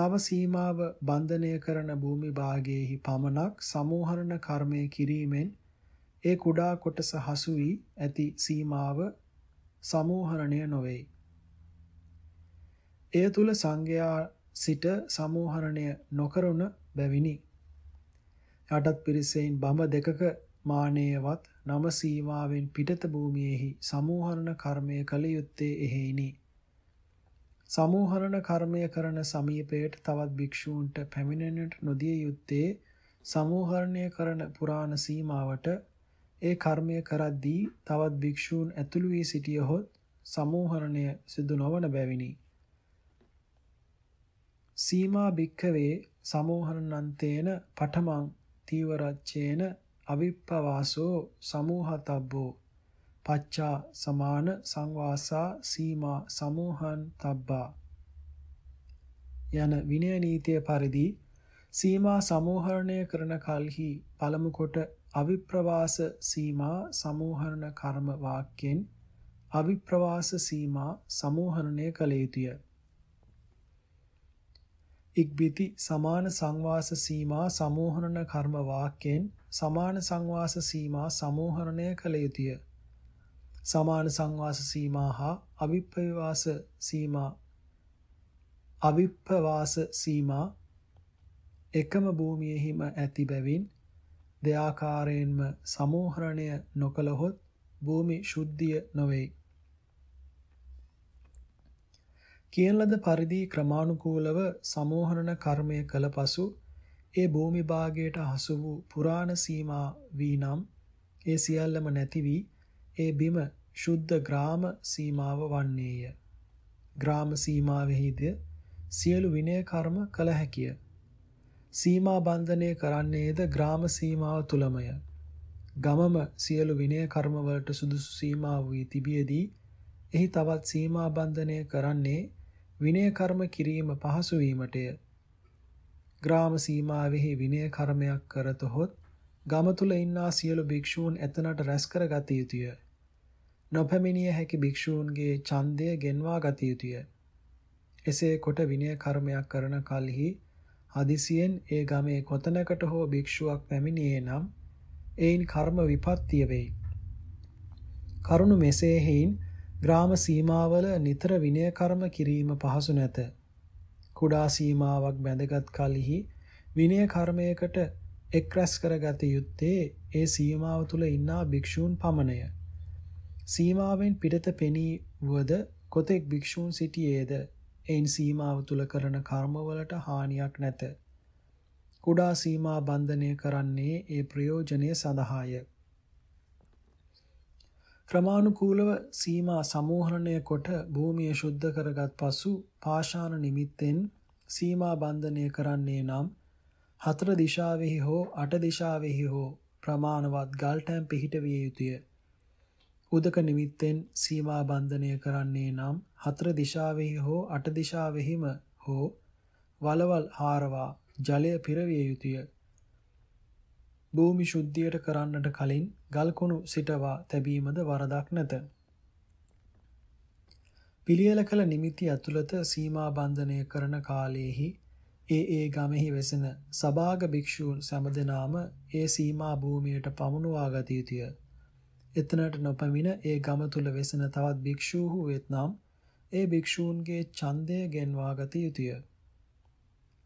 නව සීමාව බන්ධනය කරන භූමි භාගයේහි පමණක් සමෝහරණ කර්මය කිරීමෙන් ඒ කුඩා කොටස හසු වී ඇති සීමාව සමෝහරණය නොවේ. එය තුල සංගයා සිට සමෝහරණය නොකරන බැවිනි. යටත් පිරිසෙන් බඹ දෙකක මානේයවත් නම සීමාවෙන් පිටත භූමියෙහි සමෝහරණ කර්මය කළ යුත්තේ එහෙයිනි. සමෝහරණ කර්මය කරන සමීපයට තවත් භික්ෂූන්ට පැමිණෙන්නට නොදිය යුත්තේ සමෝහරණය කරන පුරාණ සීමාවට ඒ කර්මය කරද්දී තවත් භික්ෂූන් ඇතුළු වී සිටියහොත් සමෝහරණය සිදු නොවන බැවිනි. සීමා භික්ඛවේ සමෝහනන්තේන පඨමං තීවරච්ඡේන අවිප්පවාසෝ සමෝහතබ්බෝ පච්චා සමාන සංවාසා සීමා සමෝහන් තබ්බා යන විනය නීතිය පරිදි සීමා සමෝහරණය කරන කල්හි පළමු කොට අවිප්‍රවාස සීමා සමෝහරණ කර්ම වාක්‍යෙන් අවිප්‍රවාස සීමා සමෝහරණය කළ යුතුය ඉක්බිති සමාන සංවාස සීමා සමෝහරණ කර්ම වාක්‍යයෙන් සමාන සංවාස සීමා සමෝහරණය කළ යුතුය. සමාන සංවාස සීමා හා අවිප්පවාස සීමා අවිප්පවාස සීමා එකම භූමියෙහිම ඇති බැවින් දෙආකාරයෙන්ම සමෝහරණය නොකළහොත් භූමි ශුද්ධිය නොවේ. කියන ලද පරිදි ක්‍රමානුකූලව සමෝහනන කර්මය කළ පසු ඒ භූමි භාගයට හසු වූ පුරාණ සීමා වී නම් ඒ සියල්ලම නැති වී ඒ බිම ශුද්ධ ග්‍රාම සීමාව වන්නේය. ග්‍රාම සීමාවෙහිද සියලු විනය කර්ම කළ හැකිය. සීමා බන්ධනය කරන්නේද ග්‍රාම සීමාව තුලමය. ගමම සියලු විනය කර්ම වලට සුදුසු සීමා වී තිබියදී එහි තවත් සීමා බන්ධනය කරන්නේ විනය කර්ම කිරීම පහසු වීමටය. ග්‍රාම සීමාවෙහි විනය කර්මයක් කරතොත් ගම තුල ඉන්නා සියලු භික්ෂූන් එතනට රැස් කර ගත යුතුය. නොපැමිණිය හැකි භික්ෂූන්ගේ ඡන්දය ගෙන්වා ගත යුතුය. එසේ කොට විනය කර්මයක් කරන කලෙහි හදිසියෙන් ඒ ගමේ කොතැනකට හෝ භික්ෂුවක් පැමිණියේ නම් එයින් කර්ම විපත්තිය වෙයි. කරුණු මෙසේ හේයින් ග්‍රාම සීමාවල නිතර විනය කර්ම කිරීම පහසු නැත. කුඩා සීමාවක් බැඳගත් කලෙහි විනය කර්මයකට එක් රැස් කරගත යුත්තේ ඒ සීමාව තුළ ඉන්නා භික්ෂූන් පමණය. සීමාවෙන් පිටත පෙනී වුවද කොතෙක් භික්ෂූන් සිටියේද එයින් සීමාව තුළ කරන කර්මවලට හානියක් නැත. කුඩා සීමා බන්ධනය කරන්නේ ඒ ප්‍රයෝජනය සඳහාය. ක්‍රමානුකූලව සීමා සමූහණය කොට භූමිය ශුද්ධ කරගත් පසු පාෂාණ නිමිත්තෙන් සීමා බන්ධනය කරන්නේ නම් හතර දිශාවෙහි හෝ අට දිශාවෙහි හෝ ප්‍රමාණවත් ගල්ටැම් පිහිට විය යුතුය. උදක නිමිත්තෙන් සීමා බන්ධනය කරන්නේ නම් හතර දිශාවෙහි හෝ අට දිශාවෙහිම හෝ වලවල් හාරවා ජලය පිරවිය යුතුය. භූමි ශුද්ධියට කරන්නට කලින් ගල්කොණු සිටවා තැබීමද වරදක් නැත. පිළියෙල කළ නිමිති ඇතුළත සීමා බන්ධනය කරන කාලයේහි ඒ ඒ ගමෙහි වෙසෙන සභාග භික්ෂූන් සමදෙනාම ඒ සීමා භූමියට පමුණුවා ගත යුතුය. එතනට නොපමින ඒ ගම තුල වෙසෙන තවත් භික්ෂූහු වෙත්නම් ඒ භික්ෂූන්ගේ ඡන්දය ගෙන්වා ගත යුතුය.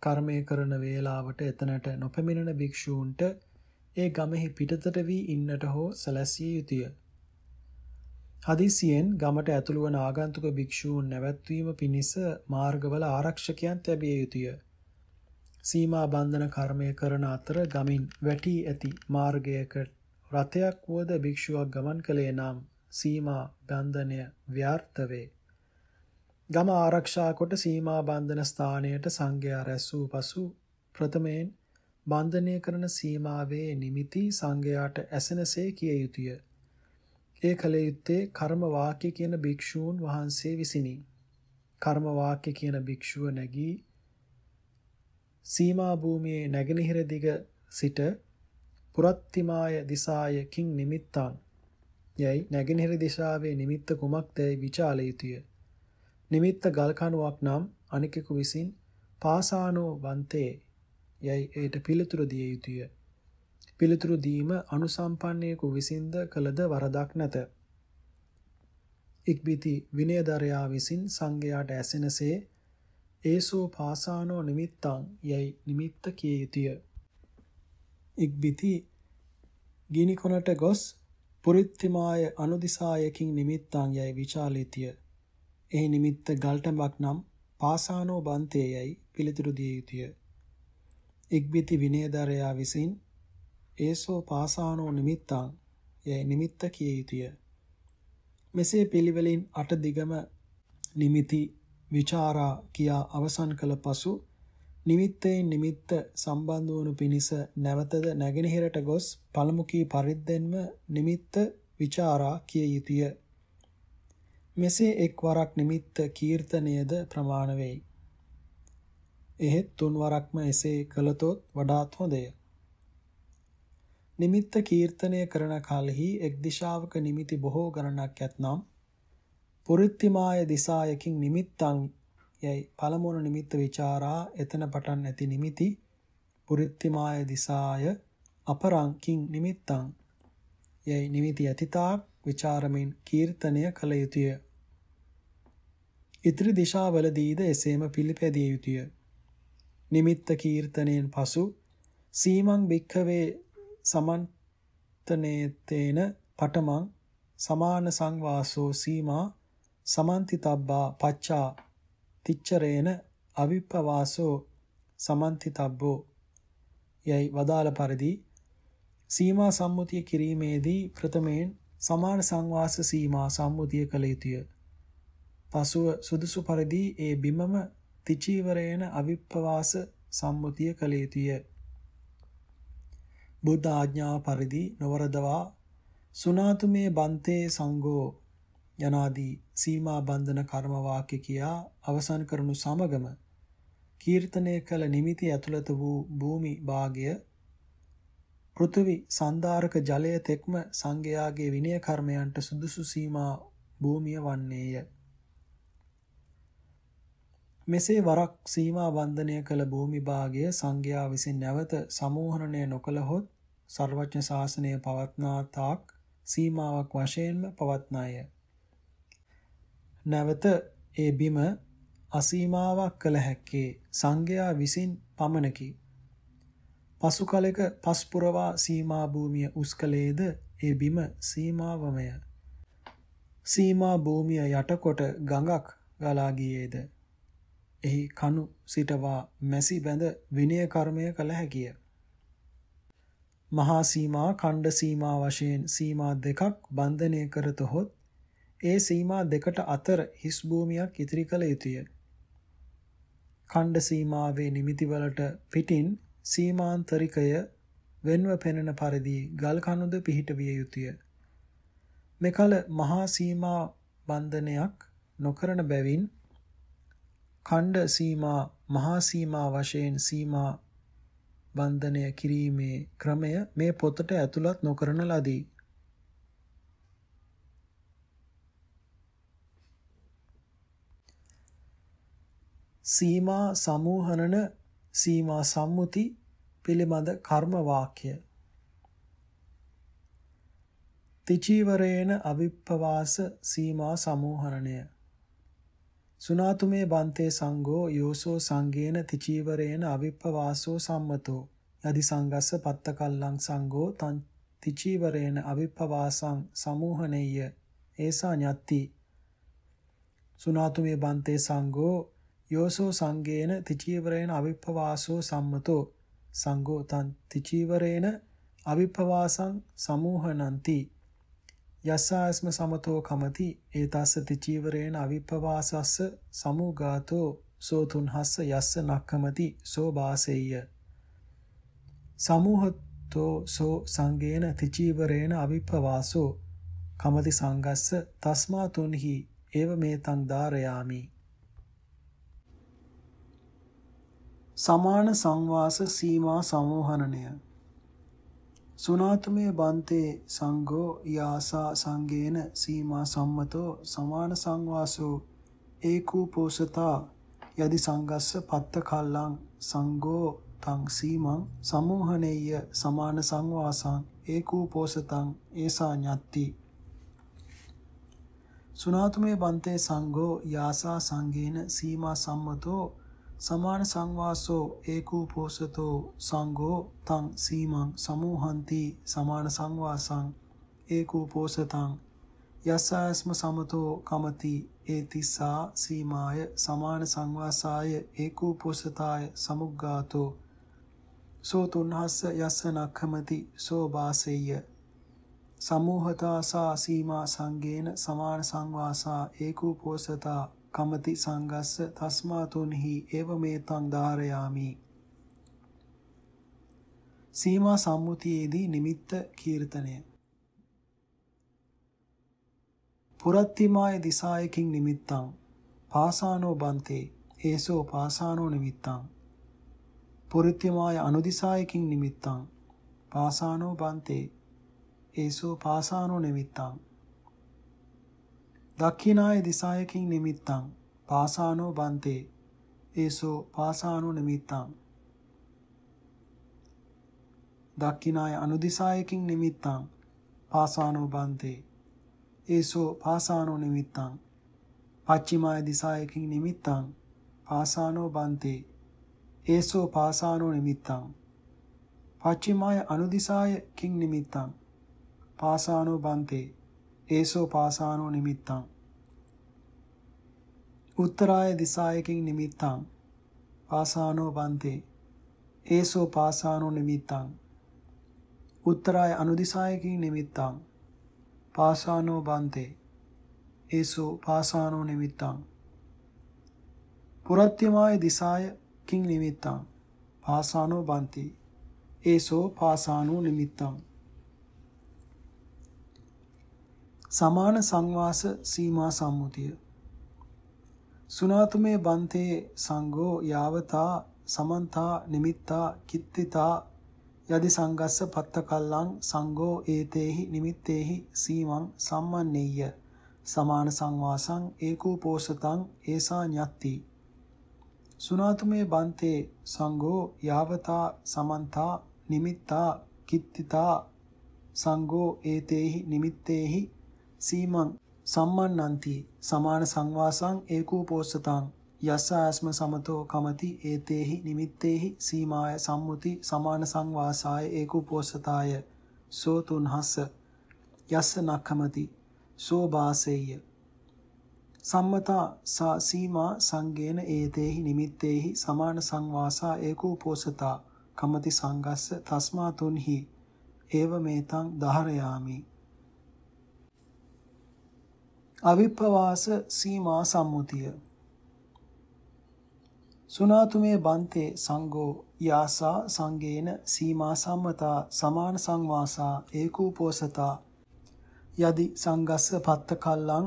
කර්මය කරන වේලාවට එතනට නොපමිනෙන භික්ෂූන්ට ඒ ගමෙහි පිටතට වී ඉන්නට හෝ සැලැස්සිය යුතුය. හදිසියෙන් ගමට ඇතුළු වන ආගන්තුක භික්ෂූන් නැවැත්වීම පිණිස මාර්ගවල ආරක්ෂකයන් තැබිය යුතුය. සීමා බන්ධන කර්මය කරන අතර ගමින් වැටී ඇති මාර්ගයක රථයක් වුවද භික්ෂුවක් ගමන් කළේ නම් සීමා බන්ධනය ව්‍යාර්ථ වේ. ගම ආරක්ෂා කොට සීමා බන්ධන ස්ථානයට සංඝයා රැස් වූ පසු ප්‍රථමයෙන් බන්ධනය කරන සීමාවේ නිමිති සංඝයාට ඇසෙනසේ කිය යුතුය. ඒ කල යුත්තේ කර්ම වාක්‍ය කියන භික්ෂූන් වහන්සේ විසිනි. කර්ම වාක්‍ය කියන භික්ෂුව නැගී සීමා භූමියේ නැගෙනහිර දිග සිට පුරත්තිමාය දිසාය කිං නිමිත්තං යයි නැගෙනහිර දිශාවේ නිමිත්ත කුමක්දයි විචාල යුතුය. නිමිත්ත ගල්කණුවක් නම් අනිකෙකු විසින් පාසානෝ වන්තේ යයි ඒට පිළිතුරු දිය යුතුය. පිළිතුරු දීම අනුසම්පන්නයෙකු විසින්ද කළද වරදක් නැත. ඉක්බිති විනයදරයා විසින් සංඝයාට ඇසෙනසේ ඒසෝ පාසානෝ නිමිත්තං යයි නිමිත්ත කිය යුතුය. ඉක්බිති ගිනිකොනට ගොස් පුරිත්තිමාය අනුදිසායකින් නිමිත්තං යයි විචාලිතිය. එහි නිමිත්ත ගල්ටඹක් නම් පාසානෝ බන්තේ යයි පිළිතුරු දිය යුතුය. ඉක්බිති විනේදරයා විසින් ඒසෝ පාසානෝ නිමිත්තං යයි නිමිත්ත කිය යුතුය. මෙසේ පිළිවෙලින් අට දිගම නිමිති විචාරා කියා අවසන් කළ පසු නිමිත්තෙන් නිමිත්ත සම්බන්ධ වනු පිණිස නැවතද නැගෙනහිරට ගොස් පළමු කී පරිද්දෙන්ම නිමිත්ත විචාරා කිය යුතුය. මෙසේ එක් වරක් නිමිත්ත කීර්තනයද ප්‍රමාණ වෙයි. එහෙත් තුන්වරක්ම එසේ කළතොත් වඩාත් හොඳය. නිමිත්ත කීර්තනය කරන කලෙහි එක් දිශාවක නිමිති බොහෝ ගණනක් ඇතනම් පුරිත්තිමාය දිසායකින් නිමිත්තං යයි පළමුවන නිමිත්ත ਵਿਚාරා එතන පටන් ඇති නිමිති පුරිත්තිමාය දිසාය අපරංකින් නිමිත්තං යයි නිමිති ඇතිතාක් ਵਿਚාරමින් කීර්තනය කළ යුතුය. ඉදිරි දිශාවලදීද එසේම පිළිපැදිය යුතුය. නිමිත්ත කීර්තනයෙන් පසු සීමං භික්ඛවේ සමන්තනේතේන පඨමං සමාන සංවාසෝ සීමා සමන්තිතබ්බා පච්චා තිච්චරේන අවිප්පවාසෝ සමන්තිතබ්බෝ යයි වදාළ පරිදි සීමා සම්මුතිය කිරීමේදී ප්‍රථමයෙන් සමාන සංවාස සීමා සම්මුතිය කළ යුතුය. පසුව සුදුසු පරිදි ඒ බිමම තිචීවරේන අවිප්පවාස සම්මුතිය කළ යුතුය. බුද්ධ ආඥා පරිදි නවරදවා සුනාතුමේ බන්තේ සංඝෝ යනාදී සීමා බන්ධන කර්ම වාක්‍ය කියා අවසන් කරනු සමගම කීර්තනය කළ නිමිති ඇතුළත වූ භූමි භාගය පෘථිවි සන්දාරක ජලය තෙක්ම සංඝයාගේ විනය කර්මයන්ට සුදුසු සීමා භූමිය වන්නේය මෙසේ වරක් සීමා බන්ධනය කළ භූමි භාගය සංඝයා විසින් නැවත සමෝහනණය නොකළහොත් සර්වඥ ශාසනය පවත්නා තාක් සීමාවක් වශයෙන්ම පවත්නාය. නැවත ඒ බිම අසීමාවක් කළ හැක්කේ සංඝයා විසින් පමණකි. පසු කලෙක පස් පුරවා සීමා භූමිය උස්කලේද ඒ බිම සීමාවමය. සීමා භූමිය යටකොට ගඟක් ගලා ගියේද එහි කණු සිටවා මැසි බැඳ විනය කර්මය කළ හැකිය. මහා සීමා ඛණ්ඩ සීමා වශයෙන් සීමා දෙකක් බන්ධනය කරතොත් ඒ සීමා දෙකට අතර හිස් භූමියක් ඉතිරි කළ යුතුය. ඛණ්ඩ සීමාවේ නිමිතිවලට පිටින් සීමාන්තරිකය වෙන්ව පෙනෙන පරිදි ගල් කණුද පිහිටවිය යුතුය. මෙකල මහා සීමා බන්ධනයක් නොකරන බැවින් ඛණ්ඩ සීමා මහා සීමා වශයෙන් සීමා බන්ධනය කිරීමේ ක්‍රමය මේ පොතට ඇතුළත් නොකරන ලදී. සීමා සමූහනන සීමා සම්මුති පිළිබඳ කර්ම වාක්‍ය තිචීවරේන අවිප්පවාස සීමා සමූහරණය සුනාතුමේ බන්තේ සංඝෝ යෝසෝ සංගේන තිචීවරේන අවිප්පවාසෝ සම්මතෝ යදි සංගස්ස පත්තකල්ලං සංඝෝ තං තිචීවරේන අවිප්පවාසං සමූහණෙය්‍ය ඒසා ඤත්ති සුනාතුමේ බන්තේ සංඝෝ යෝසෝ සංගේන තිචීවරේන අවිප්පවාසෝ සම්මතෝ සංඝෝ තං තිචීවරේන අවිප්පවාසං සමූහණන්ති යස්සාස්ම සමතෝ කමති ඒතස්සති චීවරේන අවිප්පවාසස්ස සමුගාතෝ සෝ තුන්හස්ස යස්ස නක්කමති සෝ වාසෙය්‍ය සමූහතෝ සෝ සංගේන තිචීවරේන අවිප්පවාසෝ කමති සංගස්ස තස්මා තුන්හි ඒව මේතං ධාරයාමි සමාන සංවාස සීමා සමෝහනණය සුනාතමේ බන්තේ සංඝෝ යාසා සංගේන සීමා සම්මතෝ සමාන සංවාසෝ ඒකූපෝසතා යදි සංගස්ස පත්ත කල්ලං සංඝෝ තං සීමං සමෝහනෙය්‍ය සමාන සංවාසං ඒකූපෝසතං ඒසා ඤත්ති සුනාතමේ බන්තේ සංඝෝ යාසා සංගේන සීමා සම්මතෝ සමාන සංවාසෝ ඒකූපෝසතෝ සංඝෝ තං සීමං සමෝහන්ති සමාන සංවාසං ඒකූපෝසතං යස්සාස්ම සමතෝ කමති ඒතිසා සීමාය සමාන සංවාසාය ඒකූපෝසතාය සමුග්ගාතෝ සෝ තුන්හස්ස යස්ස නක්ඛමති සෝ වාසෙය්‍ය සමෝහතා සා සීමා සංගේන සමාන සංවාසා ඒකූපෝසතා කමති සංගස්ස තස්මාතුන්හි ඒව මේතං ධාරයාමි සීමා සම්මුතියේදී නිමිත්ත කීර්තනය පුරත්තිමාය දිසායකින් නිමිත්තං පාසානෝ බන්තේ ඒසෝ පාසානෝ නිමිත්තං පුරත්තිමාය අනුදිසායකින් නිමිත්තං පාසානෝ බන්තේ ඒසෝ පාසානෝ නිමිත්තං දක්ඛිනාය දිසායකින් නිමිත්තං පාසානෝ බන්තේ ඒසෝ පාසානෝ නිමිත්තං දක්ඛිනාය අනුදිසායකින් නිමිත්තං පාසානෝ බන්තේ ඒසෝ පාසානෝ නිමිත්තං පච්චිමාය දිසායකින් නිමිත්තං පාසානෝ බන්තේ ඒසෝ පාසානෝ නිමිත්තං පච්චිමාය අනුදිසායකින් නිමිත්තං පාසානෝ බන්තේ ඒසෝ පාසානෝ නිමිත්තං උත්තරාය දිසායකින් නිමිත්තං පාසානෝ වන්තේ ඒසෝ පාසානෝ නිමිත්තං උත්තරාය අනුදිසායකින් නිමිත්තං පාසානෝ වන්තේ ඒසෝ පාසානෝ නිමිත්තං පුරත්‍යමාය දිසායකින් නිමිත්තං පාසානෝ වන්ති ඒසෝ පාසානෝ නිමිත්තං සමාන සංවාස සීමා සම්මුතිය සුනාතුමේ බන්තේ සංඝෝ යාවතා සමන්තා නිමිත්තා කිත්තිතා යදි සංගස්ස පත්තකල්ලං සංඝෝ ඒතේහි නිමිත්තේහි සීමං සම්මන්නේය සමාන සංවාසං ඒකෝ පෝසතං ඒසා ඤත්ති සුනාතුමේ බන්තේ සංඝෝ යාවතා සමන්තා නිමිත්තා කිත්තිතා සංඝෝ ඒතේහි නිමිත්තේහි සීමං සම්මන්නන්ති සමාන සංවාසං ඒකෝපෝසතං යස්ස ආස්ම සමතෝ කමති ඒතේහි නිමිත්තේහි සීමාය සම්මුති සමාන සංවාසාය ඒකෝපෝසතාය සෝ තුන්හස්ස යස්ස නක්ඛමති සෝ වාසෙය්‍ය සම්මතා සා සීමා සංගේන ඒතේහි නිමිත්තේහි සමාන සංවාසා ඒකෝපෝසතා කමති සංගස්ස තස්මා තුන්හි ඒව මේතං දහරයාමි අවිප්පවාස සීමා සම්මුතිය සුනාතුමේ බන්තේ සංඝෝ යාසා සංගේන සීමා සම්මතා සමාන සංවාසා ඒකූපෝසතා යදි සංගස්ස පත්ත කල්ලං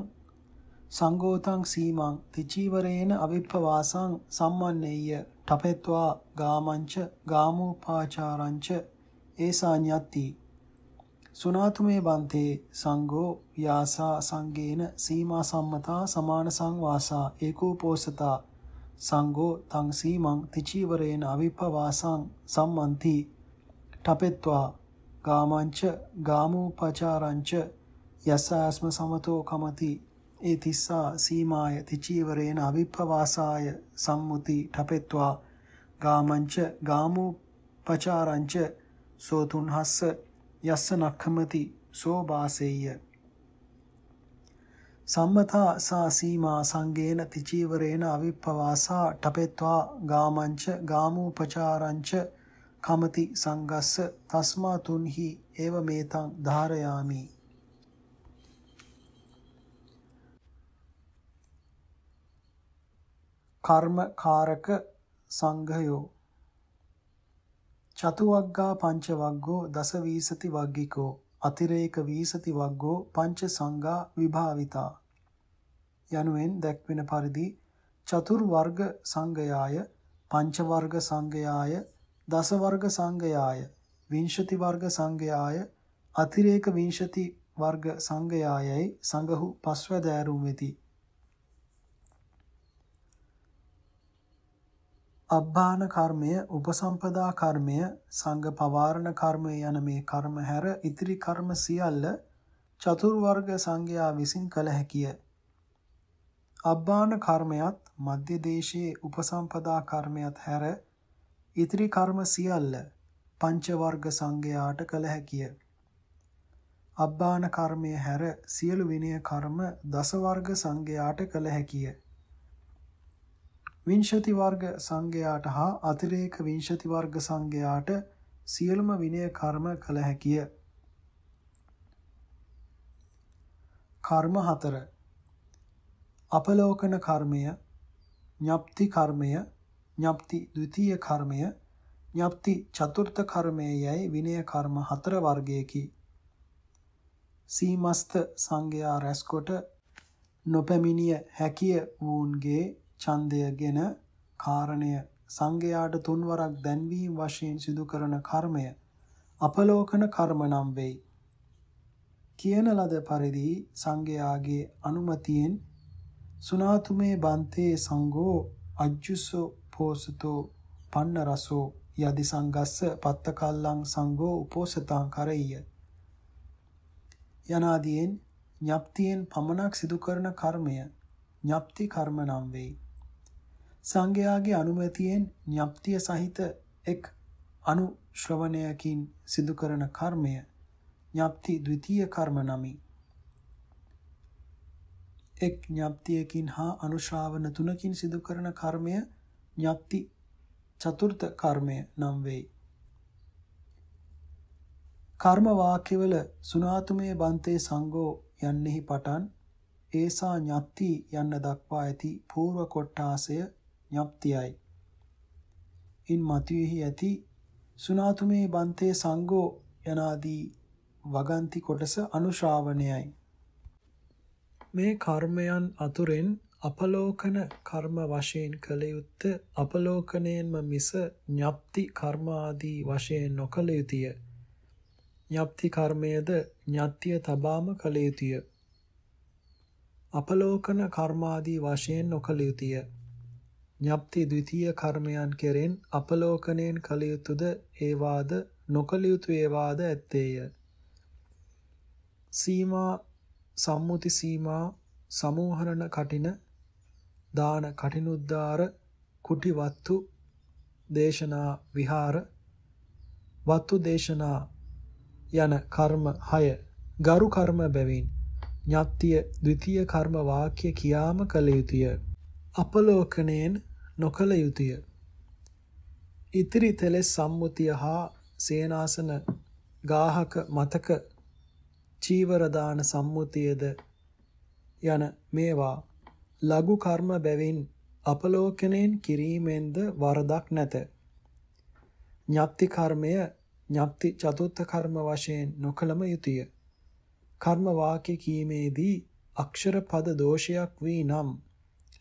සංගෝතං සීමං තිචීවරේන අවිප්පවාසං සම්මන්නේය ටපෙත්වා ගාමංච ගාමෝපාචාරංච ඒසාඤ්ඤත්ති සුනාතුමේ බන්තේ සංඝෝ යාසා සංගේන සීමා සම්මතා සමාන සංවාසා ඒකෝපෝසතා සංඝෝ තං සීමං තිචීවරේන අවිපවාසං සම්මන්ති ඨපෙත්වා ගාමංච ගාමෝපචාරංච යසාස්ම සමතෝ කමති ඒ තිස්සා සීමාය තිචීවරේන අවිප්පවාසාය සම්මුති ඨපෙත්වා ගාමංච ගාමෝපචාරංච සෝතුන්හස්ස යස්ස නක්ඛමති සෝ වාසෙය්‍ය සම්මතා සා සීමා සංගේන තිචීවරේන අවිප්පවාසා ඨපෙත්වා ගාමංච ගාමූපචාරංච කමති සංගස්ස තස්මා තුන්හි ඒව මේතං ධාරයාමි කර්ම කාරක සංඝයෝ චතුවග්ගා පංච වග්ගෝ දස වීසති වග්ගිකෝ අතිරේක වීසති වග්ගෝ පංච සංඝා විභාවිතා යනුවෙන් දැක්වෙන පරිදි චතුර් වර්ග සංගයාය පංච වර්ග සංගයාය දස වර්ග සංගයාය විංශති වර්ග සංගයාය අතිරේක විංශති වර්ග සංගයායයි සංගහු පස්වැදෑරුම් වෙති අබ්බාන කර්මය, උපසම්පදා කර්මය, සංඝ පවාරණ කර්මය යන මේ කර්ම හැර ඉතිරි කර්ම සියල්ල චතුර්වර්ග සංඝයා විසින් කළ හැකිය. අබ්බාන කර්මයත් මධ්‍ය දේශයේ උපසම්පදා කර්මයත් හැර ඉතිරි කර්ම සියල්ල පංච වර්ග සංඝයාට කළ හැකිය. අබ්බාන කර්මය හැර සියලු විනය කර්ම දස වර්ග සංඝයාට කළ හැකිය. විංශති වර්ග සංඝයාට හා අතිරේක විංශති වර්ග සංඝයාට සියලුම විනය කර්ම කළ හැකිය. කර්ම 4 අපලෝකන කර්මය ඥප්ති කර්මය ඥප්ති ဒ ුතිය කර්මය ඥප්ති චතුර්ථ කර්මය යයි විනය කර්ම හතර වර්ගයකි සීමස්ත සංඝයා රැස්කොට නොපැමිණිය හැකිය වූන්ගේ ඡන්දය ගෙන කාරණය සංඝයාට තුන්වරක් දැන්වීම වශයෙන් සිදු කරන කර්මය අපලෝකන කර්ම නම් වෙයි. කියන ලද පරිදි සංඝයාගේ අනුමතියෙන් සුනාතුමේ බන්තේ සංඝෝ අජ්ජුසෝ පෝසතෝ පන්න රසෝ යදි සංගස්ස පත්තකල්ලං සංඝෝ උපෝසතං කරෙය්‍ය යනාදීන් ඥප්තියෙන් පමණක් සිදු කරන කර්මය ඥප්ති කර්ම නම් වෙයි සංඝයාගේ අනුමැතියෙන් ඥප්තිය සහිත එක් අනුශ්‍රවණයකින් සිදු කරන කර්මය ඥප්ති ද්විතීය කර්ම නමි. එක් ඥප්තියකින් හා අනුශ්‍රාවන තුනකින් සිදු කරන කර්මය ඥප්ති චතුර්ථ කර්මය නම් වෙයි. කර්ම වාක්‍යවල සුනාතුමේ බන්තේ සංඝෝ යන්නෙහි පටන් ඒසා ඥප්ති යන්න දක්වා ඇති పూర్ව කොට්ටාසය ඥප්තියයි. ඉන් මතුයෙහි ඇති සුනාතුමේ බන්තේ සංඝෝ යනාදී වගන්ති කොටස අනුශාවනයයි. මේ කර්මයන් අතුරෙන් අපලෝකන කර්ම වශයෙන් කළ යුත්ත අපලෝකණයෙන්ම මිස ඥප්ති කර්ම ආදී වශයෙන් නොකළ යුතුය. ඥප්ති කර්මයේද ඥාත්‍ය තබාම කළ යුතුය. අපලෝකන කර්ම ආදී වශයෙන් නොකළ යුතුය. ඥප්ති ද්විතීය කර්මයන් කෙරෙන් අපලෝකණයෙන් කළ යුතුද ඒවාද නොකළ යුතු ඒවාද ඇත්තේය. සීමා සම්මුති සීමා සමෝහරණ කටින දාන කටිනුද්දාර කුටිවත්තු දේශනා විහාර වත්තු දේශනා යන කර්ම 6 ගරු කර්ම බැවින් ඥාත්‍ය ද්විතීය කර්ම වාක්‍ය කියාම කළ යුතුය අපලෝකණයෙන් නොකළ යුතුය. ඉතිරි තෙලෙස් සම්මුතිය හා සේනාසන ගාහක මතක චීවර දාන සම්මුතියද යන මේවා ලඝු කර්ම බැවින් අපලෝකණයෙන් කිරීමෙන්ද වරදක් නැත. ඤප්ති කර්මය ඤප්ති චතුත්ථ කර්ම වශයෙන් නොකළම යුතුය. කර්ම වාක්‍ය කීමේදී අක්ෂර පද දෝෂයක් වී නම්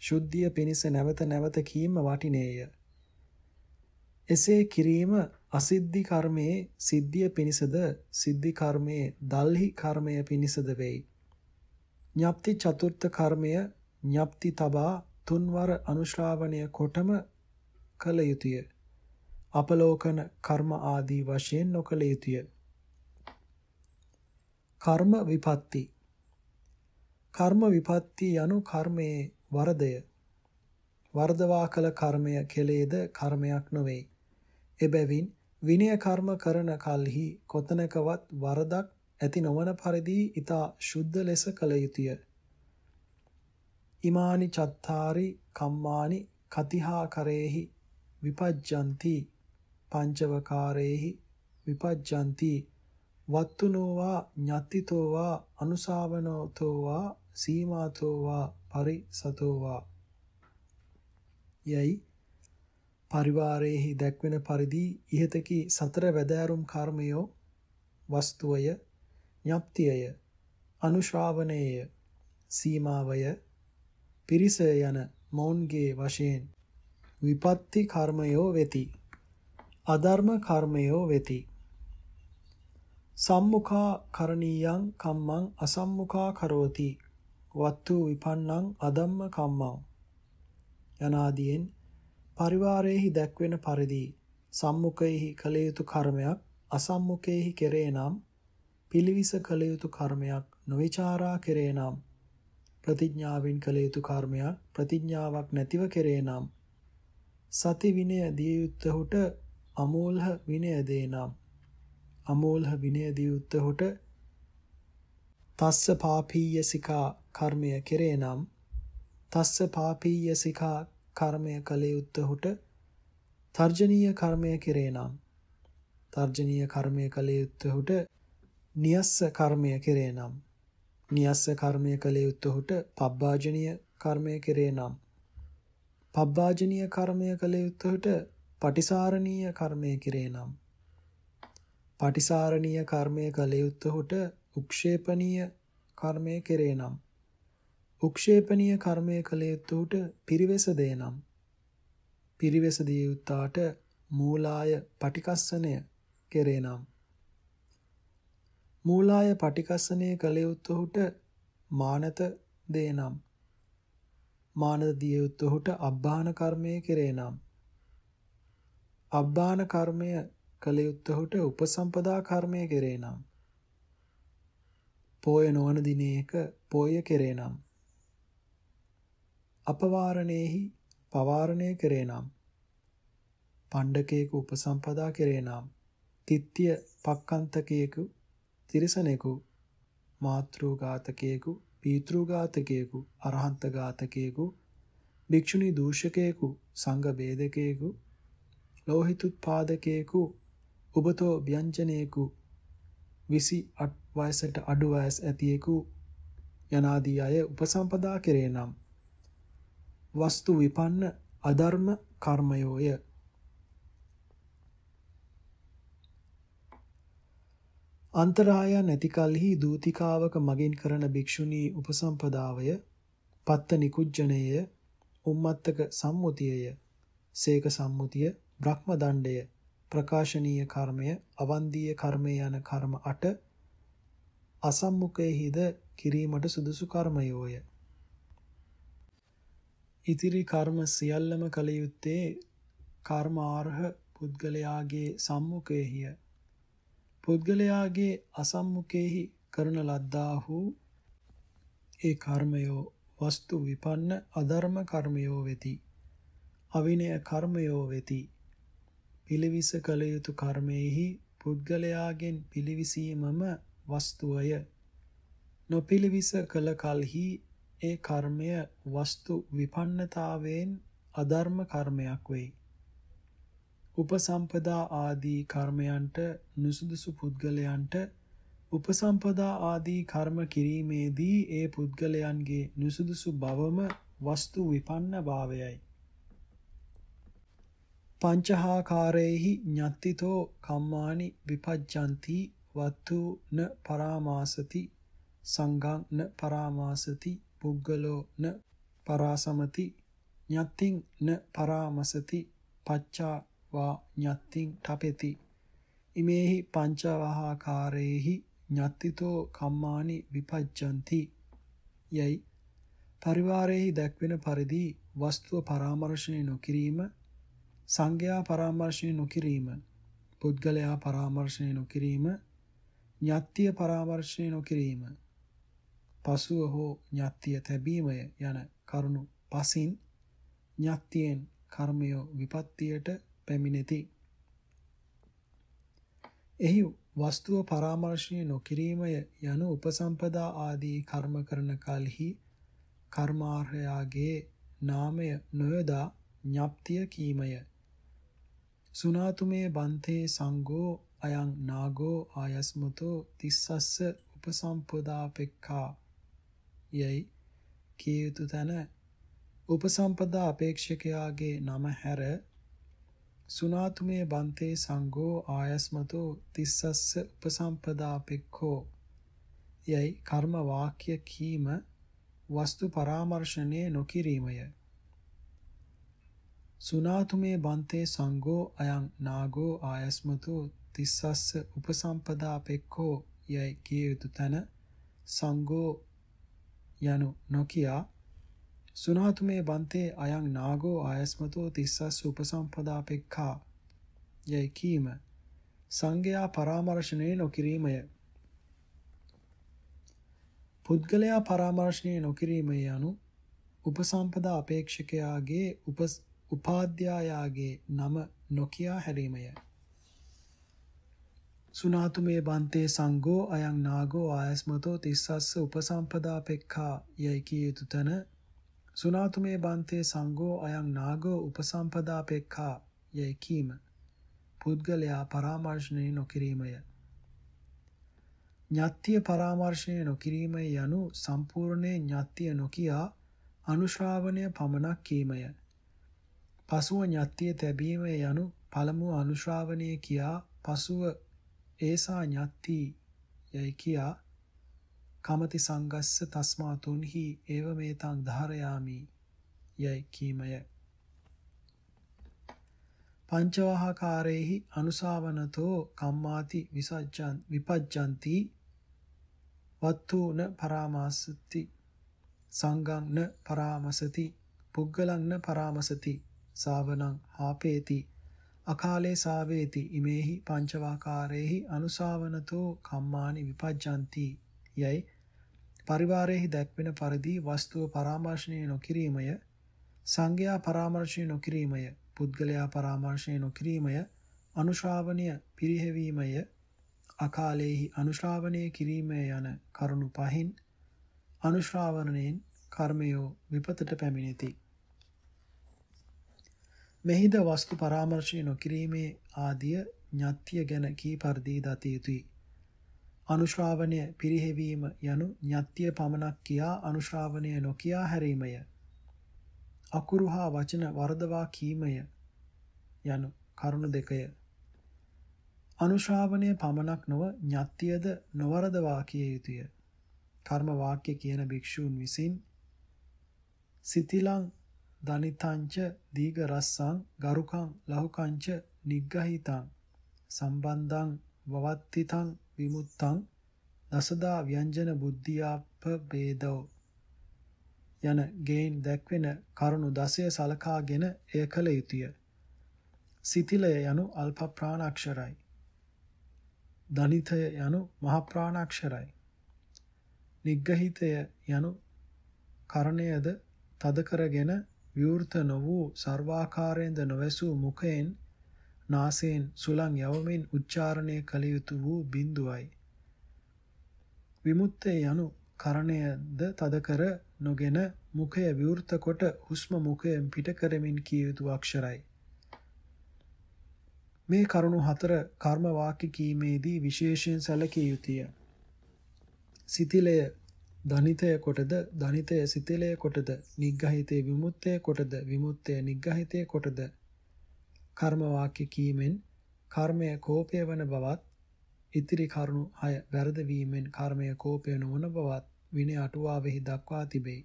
ශුද්ධිය පිණිස නැවත නැවත කීම වටිනේය. එසේ කිරීම අසිද්ධි කර්මයේ සිද්ධිය පිණිසද සිද්ධි කර්මයේ දල්හි කර්මය පිණිසද වෙයි. ඤප්ති චතුර්ථ කර්මය ඤප්ති තබා තුන්වර අනුශ්‍රාවණය කොටම කළ යුතුය. අපලෝකන කර්ම ආදී වශයෙන් නොකළ යුතුය. කර්ම විපatti කර්ම විපatti යනු කර්මයේ වරදය වර්ධවා කළ කර්මය කෙලේද කර්මයක් නොවේ. එබැවින් විනය කර්ම කරන කල්හි කොතනකවත් වරදක් ඇති නොවන පරිදි ඊතා ශුද්ධ ලෙස කළ යුතුය. ඉමානි චත්තාරි කම්මානි කතිහා කරේහි විපජ්ජಂತಿ පංචවකාරේහි විපජ්ජಂತಿ වත්තුනෝවා ඤත්තිතෝවා අනුසාවනෝතෝවා සීමාතෝවා පරිසතෝවා යයි පරිවාරයේහි දැක්වෙන පරිදි ඉහතකි සතර වැදෑරුම් කර්මයෝ වස්තුවය ඥප්තියය අනුශ්‍රාවණයය සීමාවය පිරිසය යන මොවුන්ගේ වශයෙන් විපත්ති කර්මයෝ වෙති අධර්ම කර්මයෝ වෙති සම්මුඛා කරණීයං කම්මං අසම්මුඛා කරෝති වත්තු විපන්නං අදම්ම කම්මං යනාදීන් පරිවාරයේහි දැක්වෙන පරිදි සම්මුඛයේහි කළ යුතු කර්මයක් අසම්මුඛයේහි කෙරේ නම් පිළිවිස කළ යුතු කර්මයක් නොවිචාරා කෙරේ නම් ප්‍රතිඥාවෙන් කළ යුතු කර්මයක් ප්‍රතිඥාවක් නැතිව කෙරේ නම් සති විනය දිය යුත්තහුට අමෝල්හ විනය දේ නම් අමෝල්හ විනය දිය යුත්තහුට තස්ස පාපීය සිකා කර්මය කෙරේ නම් තස්ස පාපීය සිකා කර්මය කලේ යුත්තහුට තර්ජනීය කර්මය කෙරේ නම් තර්ජනීය කර්මය කලේ යුත්තහුට නියස්ස කර්මය කෙරේ නම් නියස්ස කර්මය කලේ යුත්තහුට පබ්බාජනීය කර්මය කෙරේ නම් පබ්බාජනීය කර්මය කලේ යුත්තහුට පටිසාරණීය කර්මය කෙරේ නම් පටිසාරණීය කර්මය කලේ යුත්තහුට උක්ෂේපණීය කර්මය කෙරේ නම් උක්ෂේපණීය කර්මය කළ යුත්තේට පිරිවෙස දේනම් පිරිවෙස දිය යුත්තාට මූලාය පටිකස්සනය කෙරේනම් මූලාය පටිකස්සනය කළ යුත්තේට මානත දේනම් මානත දිය යුත්තේට අබ්බාන කර්මය කෙරේනම් අබ්බාන කර්මය කළ යුත්තේට උපසම්පදා කර්මය කෙරේනම් පෝය නොවන දිනයක පෝය කෙරේනම් අපවාරණේහි පවාරණය කරේ නම් පණ්ඩකයෙකු උපසම්පදා කරේ නම් තිත්‍ය පක්කන්තකයෙකු තිරිසනෙකු මාත්‍රූඝාතකයෙකු පීතෘඝාතකයෙකු අරහන්තඝාතකයෙකු භික්ෂුණී දූෂකයෙකු සංඝ බේදකයෙකු ලෝහිතුත්පාදකයෙකු උබතෝ ව්‍යංජනයෙකු 28 වයසට අඩු වයස් ඇතියෙකු යනාදී අය උපසම්පදා කෙරේ නම් වස්තු විපන්න අධර්ම කර්මයෝය. අන්තරාය නැති කලෙහි දූතිකාවක මගින් කරන භික්ෂුණී උපසම්පදාවය පත්ත නිකුජ්ජනේය උම්මත්තක සම්මුතියය සේක සම්මුතිය බ්‍රහ්ම දණ්ඩය ප්‍රකාශනීය කර්මය අවන්දීය කර්මය යන කර්ම 8 අසම්මුඛයේද කිරීමට සුදුසු කර්මයෝය ඉතිරි කර්ම සියල්ලම කළ යුත්තේ කර්මාර්හ පුද්ගලයාගේ සම්මුඛයේය. පුද්ගලයාගේ අසම්මුඛයේහි කරන ලද්දාහු ඒ කර්මයෝ වස්තු විපන්න අධර්ම කර්මයෝ වෙති. අවිනය කර්මයෝ වෙති. පිළිවිස කළ යුතු කර්මයේහි පුද්ගලයාගෙන් පිළිවිසීමම වස්තුවය. නොපිළිවිස කළ කලෙහි ඒ කර්මය වස්තු විපන්නතාවයෙන් අධර්ම කර්මයක් වෙයි. උපසම්පදා ආදී කර්මයන්ට නුසුදුසු පුද්ගලයන්ට උපසම්පදා ආදී කර්ම කිරීමේදී ඒ පුද්ගලයන්ගේ නුසුදුසු බවම වස්තු විපන්න භාවයයි. පංචහාකාරේහි ඤත්තිතෝ කම්මානි විපජ්ජಂತಿ වත්තු න පරාමාසති සංඝං න පරාමාසති පුද්ගලෝ න පරාසමති ඤත්තිං න පරාමසති පච්චා වා ඤත්තිං තපෙති ඉමේහි පංචවහාකාරේහි ඤත්තිතෝ කම්මානි විපජ්ජಂತಿ යයි පරිවාරයේහි දැක්වෙන පරිදි වස්තුව පරාමර්ශණය නොකිරීම සංඝයා පරාමර්ශණය නොකිරීම පුද්ගලයා පරාමර්ශණය නොකිරීම ඤත්තිය පරාමර්ශණය නොකිරීම පසුව හෝ ඥාතිය තැබීමය යන කරුණු පසින් ඥාතියෙන් කර්මය විපත්තියට පැමිණෙති. එහි වස්තුව පරාමර්ශණය නොකිරීමය යනු උපසම්පදා ආදී කර්ම කරන කලෙහි කර්මාර්හයාගේ නාමය නොයදා ඥාප්තිය කීමය සුනාතුමේ බන්තේ සංඝෝ අයං නාගෝ ආයස්මතෝ තිස්සස්ස උපසම්පදා පෙක්ඛා යයි කිය යුතු තැන උපසම්පදා අපේක්ෂකයාගේ නම හැර සුනාතුමේ බන්තේ සංඝෝ ආයස්මතෝ තිස්සස්ස උපසම්පදා පෙක්ඛෝ යයි කර්ම වාක්‍ය කීම වස්තු පරාමර්ශණය නොකිරීමය සුනාතුමේ බන්තේ සංඝෝ අයං නාගෝ ආයස්මතෝ තිස්සස්ස උපසම්පදා පෙක්ඛෝ යයි කිය යුතු තැන සංඝෝ යනු නොකියා සුනාතුමේ බන්තේ අයං නාගෝ ආයස්මතෝ තිස්සස් උපසම්පදාපෙක්ඛා යයි කීම සංඝයා පරාමර්ශණය නොකිරීමය පුද්ගලයා පරාමර්ශණය නොකිරීම යනු උපසම්පදා අපේක්ෂකයාගේ උපාධ්‍යායාගේ නම නොකියා හැරීමය සුනාතුමේ බන්තේ සංඝෝ අයං නාගෝ ආයස්මතෝ තිස්සස්ස උපසම්පදා පෙක්ඛා යයි කිය යුතු තන සුනාතුමේ බන්තේ සංඝෝ අයං නාගෝ උපසම්පදා පෙක්ඛා යයි කීම පුද්ගලයා පරාමර්ශණය නොකිරීමය ඥාත්‍ය පරාමර්ශණය නොකිරීම යනු සම්පූර්ණේ ඥාත්‍ය නොකියා අනුශ්‍රාවණය පමණක් කීමය පසුව ඥාත්‍ය තැබීම යනු පළමුව අනුශ්‍රාවණය කියා පසුව ඒසා ඤත්ති යයි කියා කමති සංගස්ස තස්මාතුන්හි ඒව මේතං ධාරයාමි යයි කීමය පංචවහකාරේහි අනුසාවනතෝ කම්මාති විසජ්ජන් විපජ්ජಂತಿ වත්තුන පරාමාසති සංගං න පරාමසති පුග්ගලං න පරාමසති සාවනං ආපේති අකාලේ සාවේති ඉමේහි පංචවාකාරේහි අනුසාවනතෝ කම්මානි විපජ්ජಂತಿ යයි පරිවාරයේහි දැක්වෙන පරිදි වස්තුව පරාමර්ශණය නොකිරීමය සංඝයා පරාමර්ශණය නොකිරීමය පුද්ගලයා පරාමර්ශණය නොකිරීමය අනුශාවනය පිරිහෙවීමය අකාලේහි අනුශාවනය කිරීම යන කරුණු පහින් අනුශාවනයෙන් කර්මයෝ විපතට පැමිණෙති මෙහිද වස්තු පරාමර්ශය නොකිරීමේ ආදිය ඥාත්‍ය ගැන කී පරිදි දත යුතුයි. අනුශ්‍රාවණය පිරිහෙවීම යනු ඥාත්‍ය පමණක් කියා අනුශ්‍රාවණය නොකියා හැරීමය. අකුරු හා වචන වර්ධවා කීමය යනු කරුණු දෙකය. අනුශ්‍රාවණය පමණක් නොව ඥාත්‍යද නොවරදවා කිය යුතුය. කර්ම වාක්‍ය කියන භික්ෂූන් විසින් සිතිලං දනිතංච දීග රස්සං ගරුකං ලහුකංච නිග්ගහිතං සම්බන්ධං වවත්තිතං විමුත්තං දසදා ව්‍යංජන බුද්ධියාප වේදෝ යන ගේන් දැක්වෙන කරුණු දසය සලකාගෙන එය කළ යුතුය. සිතිලය යනු අල්ප ප්‍රාණාක්ෂරයි. දනිතය යනු මහ ප්‍රාණාක්ෂරයි. නිග්ගහිතය යනු කරණයද තද කරගෙන විවෘත නො වූ සර්වාකාරයෙන්ද නොවැසූ මුඛයෙන් නාසයෙන් සුලං යවමින් උච්චාරණය කළ යුතු වූ බිඳුවයි. විමුක්තේ යනු කරණයද තදකර නොගෙන මුඛය විවෘත කොට හුස්ම මුඛයෙන් පිට කරමින් කිය යුතු අක්ෂරයි. මේ කරුණු හතර කර්ම වාක්‍ය කීමේදී විශේෂයෙන් සැලකිය යුතුය. සිතිලය ධනිතය කොටද ධනිතය සිතලය කොටද නිග්ගහිතේ විමුක්තය කොටද විමුක්තය නිග්ගහිතේ කොටද කර්ම වාක්‍ය කීමෙන් කර්මය කෝපය වන බවත් ඉතිරි කරුණු 6 වැරද වීමෙන් කර්මය කෝපය නොවන බවත් විනය අටුවාවෙහි දක්වා තිබේ.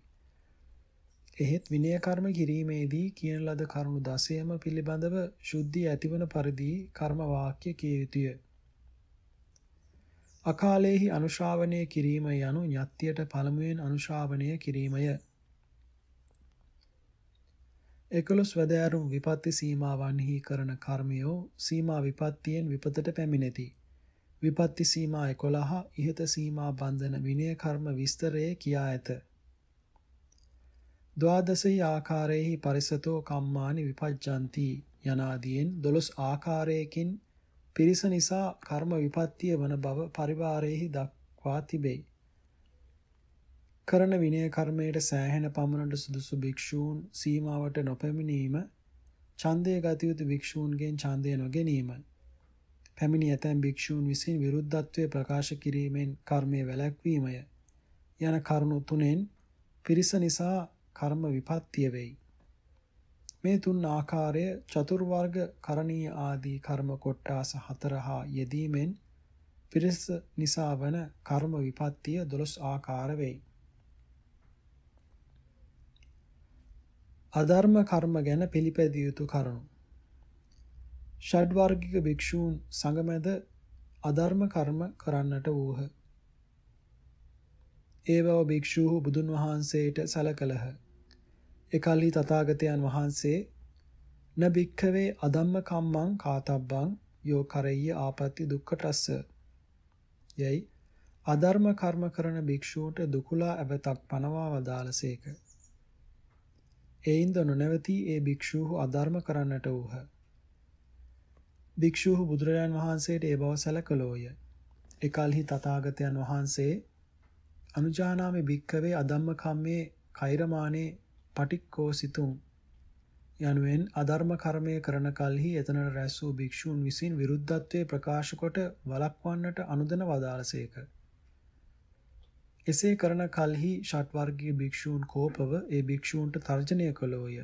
එහෙත් විනය කර්ම කිරීමේදී කියන ලද කරුණු 16ම පිළිබඳව ශුද්ධිය ඇතිවන පරිදි කර්ම වාක්‍ය කිය යුතුය. අකාලයෙහි අනුශාවනය කිරීම යනු ඥත්තියට පළමුවෙන් අනුශාවනය කිරීමය. එකළොස් වැදෑරුම් විපත්ති සීමාවන්හි කරන කර්මයෝ සීමා විපත්තියෙන් විපතට පැමිණෙති. විපත්ති සීමා එකොළහ ඉහත සීමා බන්ධන විනය කර්ම විස්තරයේ කියා ඇත. ද්වාදසෙහි ආකාරයෙහි පරිසතෝ කම්මානි විපජ්ජන්ති යනාදියෙන් දොළොස් ආකාරයකින් පිරිස නිසා කර්ම විපත්තිය වන බව පරිවාරයෙහි දක්වා තිබෙයි. කරන විනය කර්මයට සෑහෙන පමණට සුදුසු භික්ෂූන් සීමාවට නොපැමිණීම ඡන්දය ගතියුතු භික්ෂූන්ගෙන් ඡන්දය නොගැනීම පැමිණි ඇතැම් භික්ෂූන් විසින් විරුද්ධත්වය ප්‍රකාශ කිරීමෙන් කර්මය වැළැක්වීමය යන කරුණු තුනෙන් පිරිස නිසා කර්ම විපත්තිය වෙයි. මේ තුන් ආකාරය චතුර්වර්ග කරණීය ආදී කර්ම කොට්ටාස හතර හා යෙදීමෙන් පිරිස නිසා වන කර්ම විපත්තිය දොළොස් ආකාර වෙයි. අධර්ම කර්ම ගැන පිළිපැදිය යුතු කරුණු. ෂඩ්වර්ගික භික්ෂූන් සංගමද අධර්ම කර්ම කරන්නට වූහ. ඒ බව භික්ෂූහු බුදුන් වහන්සේට සැලකළහ. එකල්හි තථාගතයන් වහන්සේ න භික්ඛවේ අදම්ම කම්මං කාතබ්බං යෝ කරෙය්‍ය ආපත්‍ති දුක්ඛටස්ස යයි අධර්ම කර්ම කරන භික්ෂුවට දුකලා ඇවතක් පනවා වදාළසේක. එයින්ද නොනැවතී ඒ භික්ෂූහු අධර්ම කරන්නට වූහ. භික්ෂූහු බුදුරජාන් වහන්සේට ඒ බව සැලකලෝය. එකල්හි තථාගතයන් වහන්සේ අනුජානාමේ භික්කවේ අධම්ම කම්මේ කෛරමානේ පටික්කෝසිතුම් යනුවෙන් අධර්ම කර්මය කරන කල්හි එතනට රැස් වූ භික්ෂූන් විසින් විරුද්ධත්වයේ ප්‍රකාශ කොට වළක්වන්නට අනුදන වදාළසේක. එසේ කරන කල්හි ෂට්වර්ගීය භික්ෂූන් කෝපව ඒ භික්ෂූන්ට තර්ජනය කළෝය.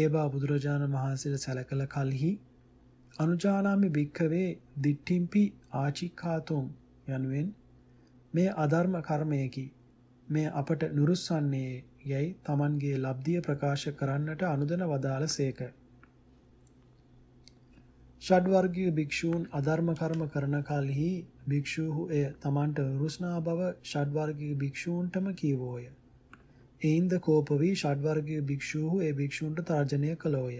ඒ බා බුදුරජාණන් වහන්සේට සැලකල කල්හි අනුජානාමි භික්ඛවේ දිට්ඨිම්පි ආචිකාතුම් යනුවෙන් මේ අධර්ම කර්මයකි මේ අපට නුරුස්සන්නේ යැයි තමන්ගේ ලබ්ධිය ප්‍රකාශ කරන්නට අනුදන වදාළ සේක. ෂඩ්වර්ගිය භික්‍ෂූන් අධර්ම කර්ම කරන කල්හි භික්‍ෂූහු එය තමන්ට රුස්නා බව ෂඩ්වර්ගිය භික්‍ෂූන්ටම කීවෝය. එයින්ද කෝපවී ෂඩ්වර්ගිය භික්‍ෂූහු ඒ භික්‍ෂූන්ට තර්ජනය කළෝය.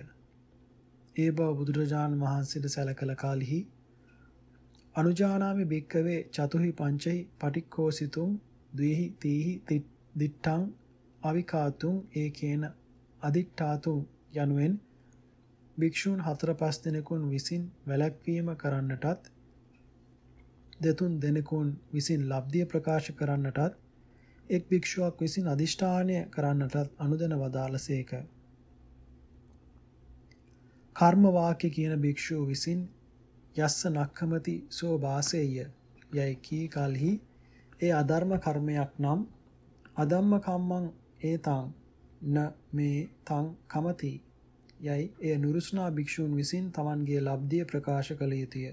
ඒ බව බුදුරජාණන් වහන්සේට සැල කළ කාලිහි අනුජානාමි භික්කවේ චතුහි පංචහි පටික්කෝසිතුම් දීහි තීහි දිට්ටං අවිකාතුම් ඒකේන අදිට්ඨාතුම් යනුවෙන් භික්ෂූන් හතර පස් දෙනෙකුන් විසින් වැළැක්වීම කරන්නටත් දෙතුන් දෙනෙකුන් විසින් ලබ්ධිය ප්‍රකාශ කරන්නටත් එක් භික්ෂුවක් විසින් අදිෂ්ඨානය කරන්නටත් අනුදැන වදාළසේක. කර්ම වාක්‍ය කියන භික්ෂුව විසින් යස්ස නක්ඛමති සෝ වාසෙය්‍ය යයි කී කලෙහි ඒ අධර්ම කර්මයක් නම් අදම්ම කම්මං ඒතං න මේ තං කමති යයි එය නුරුස්නා භික්ෂූන් විසින් තමන්ගේ ලබ්ධිය ප්‍රකාශ කළ යුතුය.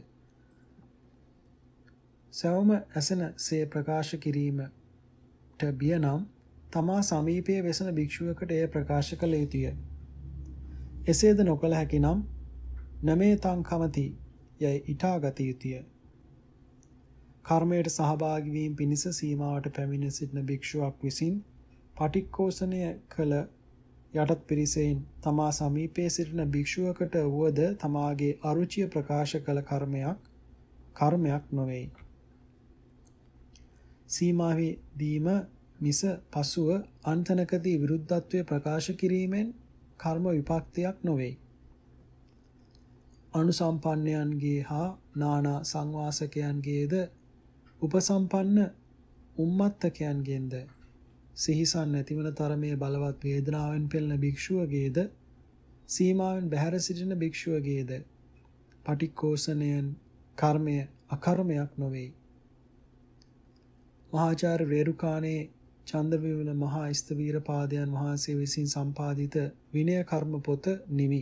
සැවම ඇසෙන සේ ප්‍රකාශ කිරීමට බිය නම් තමා සමීපයේ වෙසෙන භික්ෂුවකට එය ප්‍රකාශ කළ යුතුය. එසේද නොකළ හැකි නම් නමේ තං කමති යයි ඉටාගත යුතුය. කර්මයට සහභාගී වීම පිණිස සීමාවට පැමිණ සිටින භික්ෂුවක් විසින් පටික්කෝසණය කළ යටත් පිරිසෙන් තමා සමීපයේ සිටින භික්ෂුවකට වුවද තමාගේ අරුචිය ප්‍රකාශ කළ කර්මයක් කර්මයක් නොවේ. සීමාවෙ දීම මිස පසුව අන්තනකදී විරුද්ධත්වය ප්‍රකාශ කිරීමෙන් කර්ම විපක්තියක් නොවේ. අනුසම්පන්නයන්ගේ හා නානා සංවාසකයන්ගේද උපසම්පන්න උම්මත්තකයන්ගෙන්ද සිහිසන් නැතිවන තරමේ බලවත් වේදනාවෙන් පෙළෙන භික්ෂුවගේද සීමාවෙන් බැහැර සිටින භික්ෂුවගේද පටික්කෝසණයන් කර්මය අකර්මයක් නොවේ. මහාචාර්ය රේරුකාණේ චන්දවිමන මහා ස්තවීර පාදයන් වහන්සේ විසින් සම්පාදිත විනය කර්ම පොත නිමි.